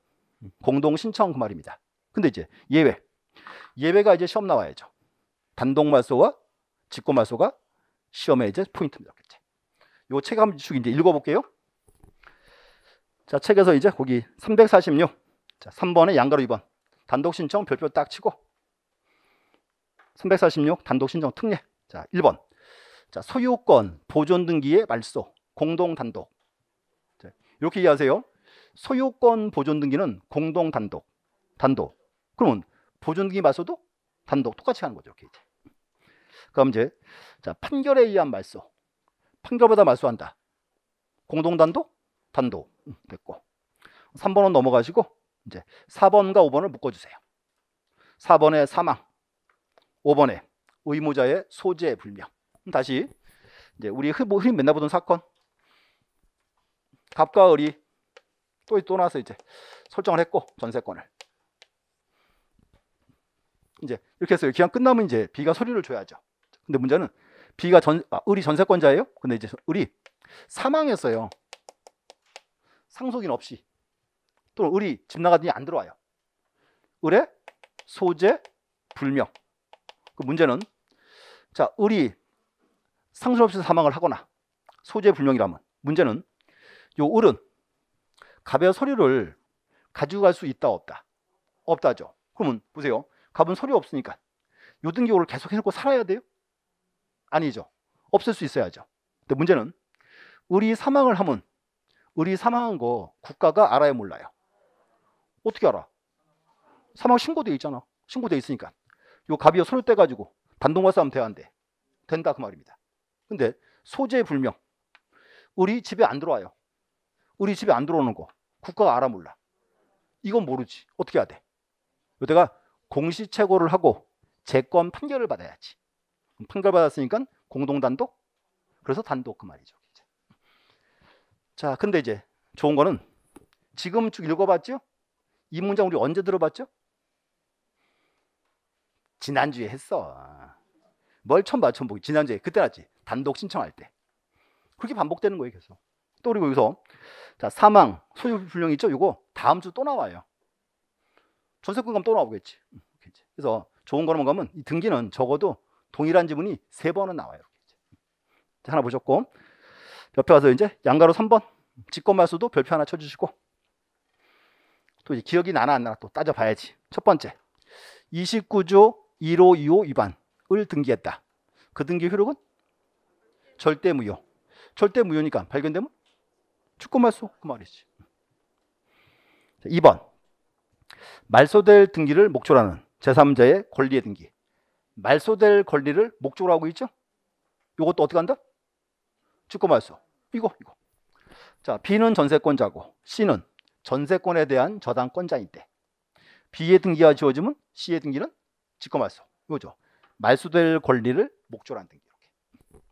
공동 신청 그 말입니다. 근데 이제 예외. 예외가 이제 시험 나와야죠. 단독 말소와 직고 말소가 시험의 이제 포인트입니다. 요책 한번 쭉 이제 읽어볼게요. 자, 책에서 이제 거기 346. 자, 3번에 양가로 2번. 단독 신청 별표 딱 치고. 346 단독 신청 특례. 자, 1번. 자, 소유권 보존 등기의 말소, 공동 단독. 자, 이렇게 이해하세요. 소유권 보존 등기는 공동 단독. 단독. 그러면 보존 등기 말소도 단독 똑같이 하는 거죠. 이렇게 이제. 그럼 이제 자, 판결에 의한 말소. 판결보다 말소한다. 공동 단독? 단독. 음, 됐고. 3번은 넘어가시고 이제 4번과 5번을 묶어 주세요. 4번의 사망. 5번의 의무자의 소재 불명. 다시 이제 우리 흔, 흔히 맨날 보던 사건 갑과 을이 또, 또 나와서 이제 설정을 했고 전세권을 이제 이렇게 해서 기간 끝나면 이제 비가 서류를 줘야죠. 근데 문제는 비가전 아, 을이 전세권자예요. 근데 이제 을이 사망했어요. 상속인 없이 또는 을이 집 나가더니 안 들어와요. 을의 소재 불명. 그 문제는 자, 을이 상관없이 사망을 하거나 소재 불명이라면 문제는 요 을은 갑의 서류를 가지고갈 수 있다 없다 없다죠. 그러면 보세요. 갑은 서류 없으니까 요등기호를 계속 해놓고 살아야 돼요? 아니죠. 없을 수 있어야죠. 근데 문제는 을이 사망을 하면 을이 사망한 거 국가가 알아야 몰라요. 어떻게 알아? 사망 신고돼 있잖아. 신고돼 있으니까. 요갑이 서류 떼가지고 단독만 싸움 돼안 돼. 된다 그 말입니다. 근데 소재 불명. 우리 집에 안 들어와요. 우리 집에 안 들어오는 거 국가가 알아 몰라. 이건 모르지. 어떻게 해야 돼? 내가 공시채고를 하고 재건 판결을 받아야지. 판결 받았으니까 공동단독. 그래서 단독 그 말이죠. 자, 근데 이제 좋은 거는 지금 쭉 읽어봤죠? 이 문장 우리 언제 들어봤죠? 지난주에 했어. 뭘 처음 봐, 처음 보기. 지난주에 그때 났지. 단독 신청할 때. 그렇게 반복되는 거예요, 계속. 또 그리고 여기서 자, 사망 소유 불명 있죠? 이거 다음 주 또 나와요. 전세권 가면 또 나오겠지. 그래서 좋은 거로만 가면 이 등기는 적어도 동일한 지문이 세 번은 나와요. 자, 하나 보셨고 옆에 와서 이제 양가로 3번 직권말소도 별표 하나 쳐주시고 또 이제 기억이 나나 안 나나 또 따져봐야지. 첫 번째 29조 1호, 2호 위반을 등기했다. 그 등기 효력은 절대 무효. 절대 무효니까 발견되면 축구 말소 그 말이지. 2번 말소될 등기를 목조라는 제3자의 권리의 등기. 말소될 권리를 목적으로 하고 있죠? 이것도 어떻게 한다? 축구 말소. 이거 이거. 자, B는 전세권자고 C는 전세권에 대한 저당권자인데 B의 등기가 지워지면 C의 등기는 직권 말소. 이거죠. 말소될 권리를 목조로 안 땡겨. 이렇게.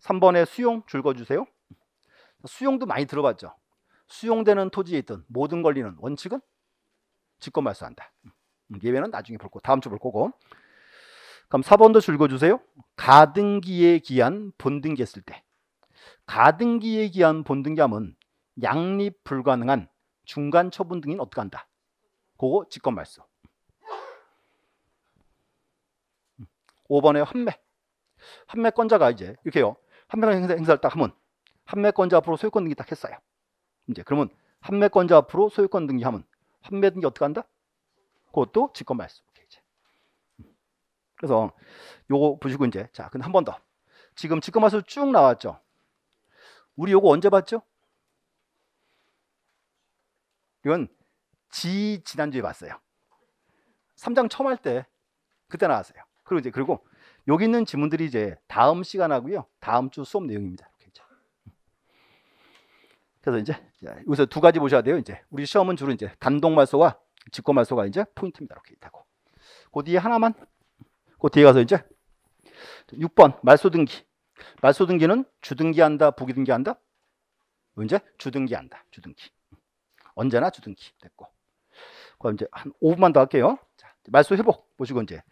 3번에 수용 줄거주세요. 수용도 많이 들어봤죠. 수용되는 토지에 있던 모든 권리는 원칙은 직권 말소한다. 음, 예외는 나중에 볼 거. 다음 주 볼 거고. 그럼 4번도 줄거주세요. 가등기에 기한 본등기 했을 때 가등기에 기한 본등기함은 양립 불가능한 중간 처분 등인 어떻게 한다? 그거 직권 말소. 5번에 환매. 환매권자가 이제 이렇게요. 환매가 행사, 행사를 딱 하면 환매권자 앞으로 소유권 등기 딱 했어요. 이제 그러면 환매권자 앞으로 소유권 등기하면 환매 등기 어떻게 한다? 그것도 직권 말소. 그래서 요거 보시고 이제 자, 근데 한 번 더. 지금 직권 말소 쭉 나왔죠. 우리 요거 언제 봤죠? 이건 지 지난주에 봤어요. 3장 처음 할 때 그때 나왔어요. 그리고 이제 그리고 여기 있는 지문들이 이제 다음 시간하고요. 다음 주 수업 내용입니다. 그래서 이제 여기서 두 가지 보셔야 돼요. 이제 우리 시험은 주로 이제 단독 말소와 직권 말소가 이제 포인트입니다. 이렇게 있다고. 그 뒤에 하나만. 그 뒤에 가서 이제 6번 말소 등기. 말소 등기는 주등기한다, 부기등기한다. 이제 주등기한다. 주등기. 언제나 주등기 됐고. 그럼 이제 한 5분만 더 할게요. 자, 말소 회복 보시고 이제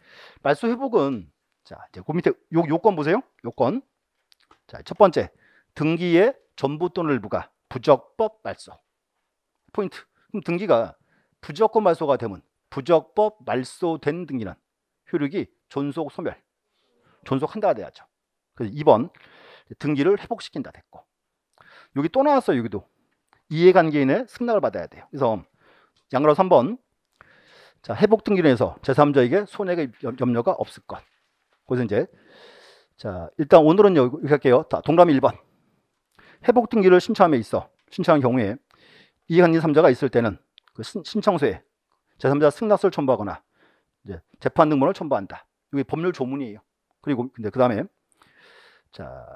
말소 회복은 자, 이제 그 밑에 요 요건 보세요. 요건. 자, 첫 번째. 등기에 전부 돈을 부과. 부적법 말소. 포인트. 그럼 등기가 부적법 말소가 되면 부적법 말소된 등기는 효력이 존속 소멸. 존속한다가 돼야죠. 그래서 2번. 등기를 회복시킨다 됐고. 여기 또 나왔어요. 여기도. 이해관계인의 승낙을 받아야 돼요. 그래서 양으로 3번 자, 회복 등기로 해서 제3자에게 손해의 염려가 없을 것. 거기서 이제 자, 일단 오늘은 여기 할게요. 자, 동그라미 1번. 회복 등기를 신청함에 있어 신청한 경우에 이관인 3자가 있을 때는 그 신청서에 제3자 승낙서를 첨부하거나 이제 재판 등본을 첨부한다. 이게 법률 조문이에요. 그리고 근데 그다음에 자,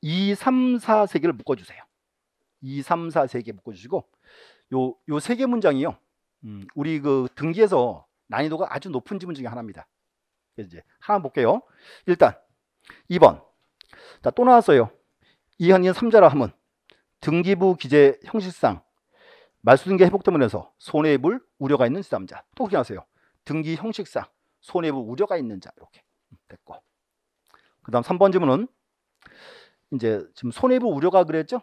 2, 3, 4 세 개를 묶어 주세요. 2, 3, 4 세 개 묶어 주시고 요 요 세 개 문장이요. 음, 우리 그 등기에서 난이도가 아주 높은 지문 중에 하나입니다. 그래서 이제 하나 볼게요. 일단 2번. 자, 또 나왔어요. 이현인 3자라 함은 등기부 기재 형식상 말소등기 회복때문에서 손해볼 우려가 있는 제3자. 또 기억하세요. 등기 형식상 손해볼 우려가 있는 자. 이렇게 음, 됐고. 그 다음 3번 지문은 이제 지금 손해볼 우려가 그랬죠?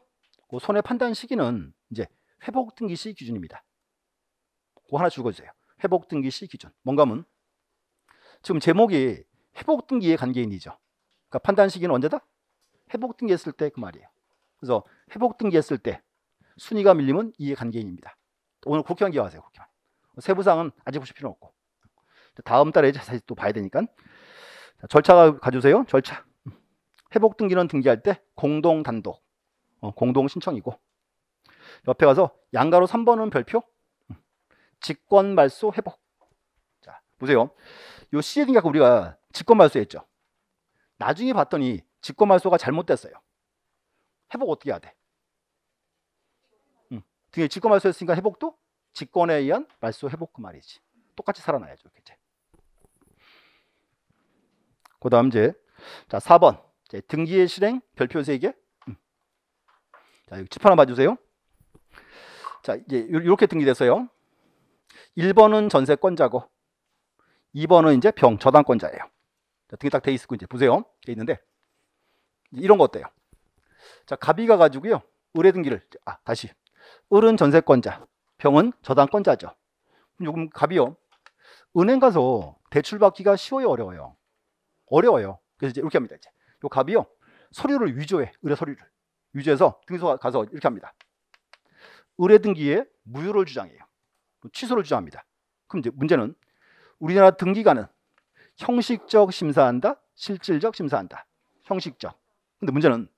그 손해 판단 시기는 이제 회복 등기 시 기준입니다. 그거 하나 줄거주세요. 회복 등기 시 기준. 뭔가면 지금 제목이 회복 등기의 관계인이죠. 그러니까 판단 시기는 언제다? 회복 등기했을 때 그 말이에요. 그래서 회복 등기했을 때 순위가 밀리면 이해 관계인입니다. 오늘 국회만 기억하세요. 국회만. 세부사항은 아직 보실 필요 없고. 다음 달에 이제 다시 또 봐야 되니까. 자, 절차가 가주세요. 절차. 회복 등기는 등기할 때 공동 단독, 어, 공동 신청이고 옆에 가서 양가로 3번은 별표, 직권 말소 회복. 자, 보세요. 요 시에딩 갖고 그 우리가 직권 말소했죠. 나중에 봤더니 직권 말소가 잘못됐어요. 회복 어떻게 해야 돼? 응. 등에 직권 말소했으니까 회복도 직권에 의한 말소 회복 그 말이지. 똑같이 살아나야죠, 이제. 그다음 이제 자, 4번. 이제 등기의 실행 별표 세개 자, 여기 칩 하나 봐 주세요. 자, 이제 이렇게 등기됐어요. 1번은 전세권자고 2번은 이제 병 저당권자예요. 등이 딱돼 있고 이제 보세요. 돼 있는데 이런 거 어때요? 자, 갑이가 가지고요. 을의 등기를 아, 다시. 을은 전세권자, 병은 저당권자죠. 요금 갑이요. 은행 가서 대출 받기가 쉬워요, 어려워요. 어려워요. 그래서 이제 이렇게 합니다. 이제 요 갑이요. 서류를 위조해. 의 서류를. 위조해서 등기소 가서 이렇게 합니다. 의 등기에 무효를 주장해요. 그 취소를 주장합니다. 그럼 이제 문제는 우리나라 등기관은 형식적 심사한다, 실질적 심사한다. 형식적. 근데 문제는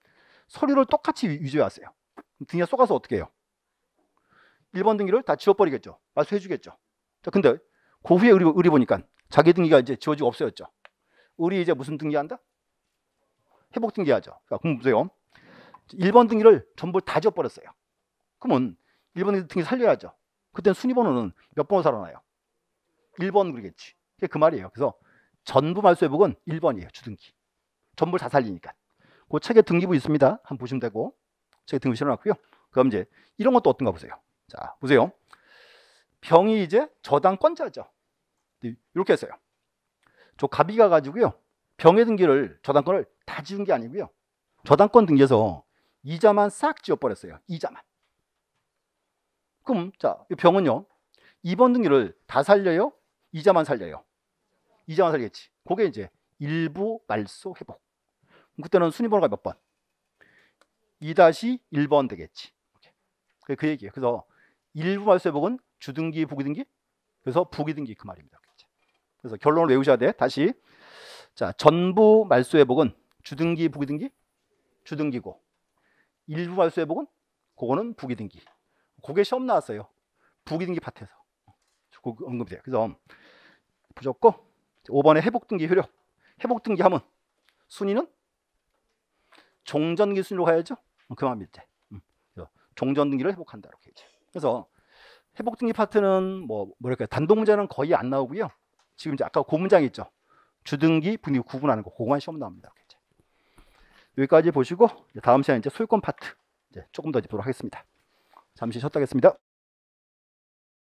서류를 똑같이 위조해 왔어요. 등기가 속아서 어떻게 해요? 1번 등기를 다 지워버리겠죠. 말소해 주겠죠. 자, 근데 그 후에 우리, 우리 보니까 자기 등기가 이제 지워지고 없어졌죠. 우리 이제 무슨 등기한다? 회복 등기하죠. 그 그럼 보세요. 1번 등기를 전부 다 지워버렸어요. 그러면 1번 등기 살려야죠. 그때 순위번호는 몇 번으로 살아나요? 1번 그러겠지. 그게 그 말이에요. 그래서 전부 말소회복은 1번이에요. 주등기. 전부 다 살리니까. 그 책에 등기부 있습니다. 한번 보시면 되고. 책에 등기부 실어놨고요. 그럼 이제 이런 것도 어떤가 보세요. 자, 보세요. 병이 이제 저당권자죠. 네, 이렇게 했어요. 저 가비가 가지고요. 병의 등기를 저당권을 다 지운 게 아니고요. 저당권 등기에서 이자만 싹 지워버렸어요. 이자만. 그럼 자, 병은요. 2번 등기를 다 살려요? 이자만 살려요. 이자만 살겠지. 그게 이제 일부 말소 회복. 그때는 순위번호가 몇 번? 2-1번 되겠지. 그게 그 얘기예요. 그래서 일부 말소 회복은 주등기, 부기등기? 그래서 부기등기 그 말입니다. 그래서 결론을 외우셔야 돼. 다시. 자, 전부 말소 회복은 주등기, 부기등기? 주등기고. 일부 말소 회복은 그거는 부기등기. 고개 시험 나왔어요. 부기등기 파트에서. 언급돼요. 이 그래서 음, 부졌고 5번에 회복등기 효력. 회복등기 하면 순위는 종전기 순위로 가야죠. 음, 그만 밀에 음, 종전등기를 회복한다 이렇게 이제. 그래서 회복등기 파트는 뭐 뭐랄까요 단독 문제는 거의 안 나오고요. 지금 이제 아까 고문장 그 있죠. 주등기 분위기 구분하는 거고거만 시험 나옵니다. 이렇게 이제. 여기까지 보시고 다음 시간에 이제 소유권 파트 이제 조금 더 이제 보도록 하겠습니다. 잠시 쉬었다겠습니다. 하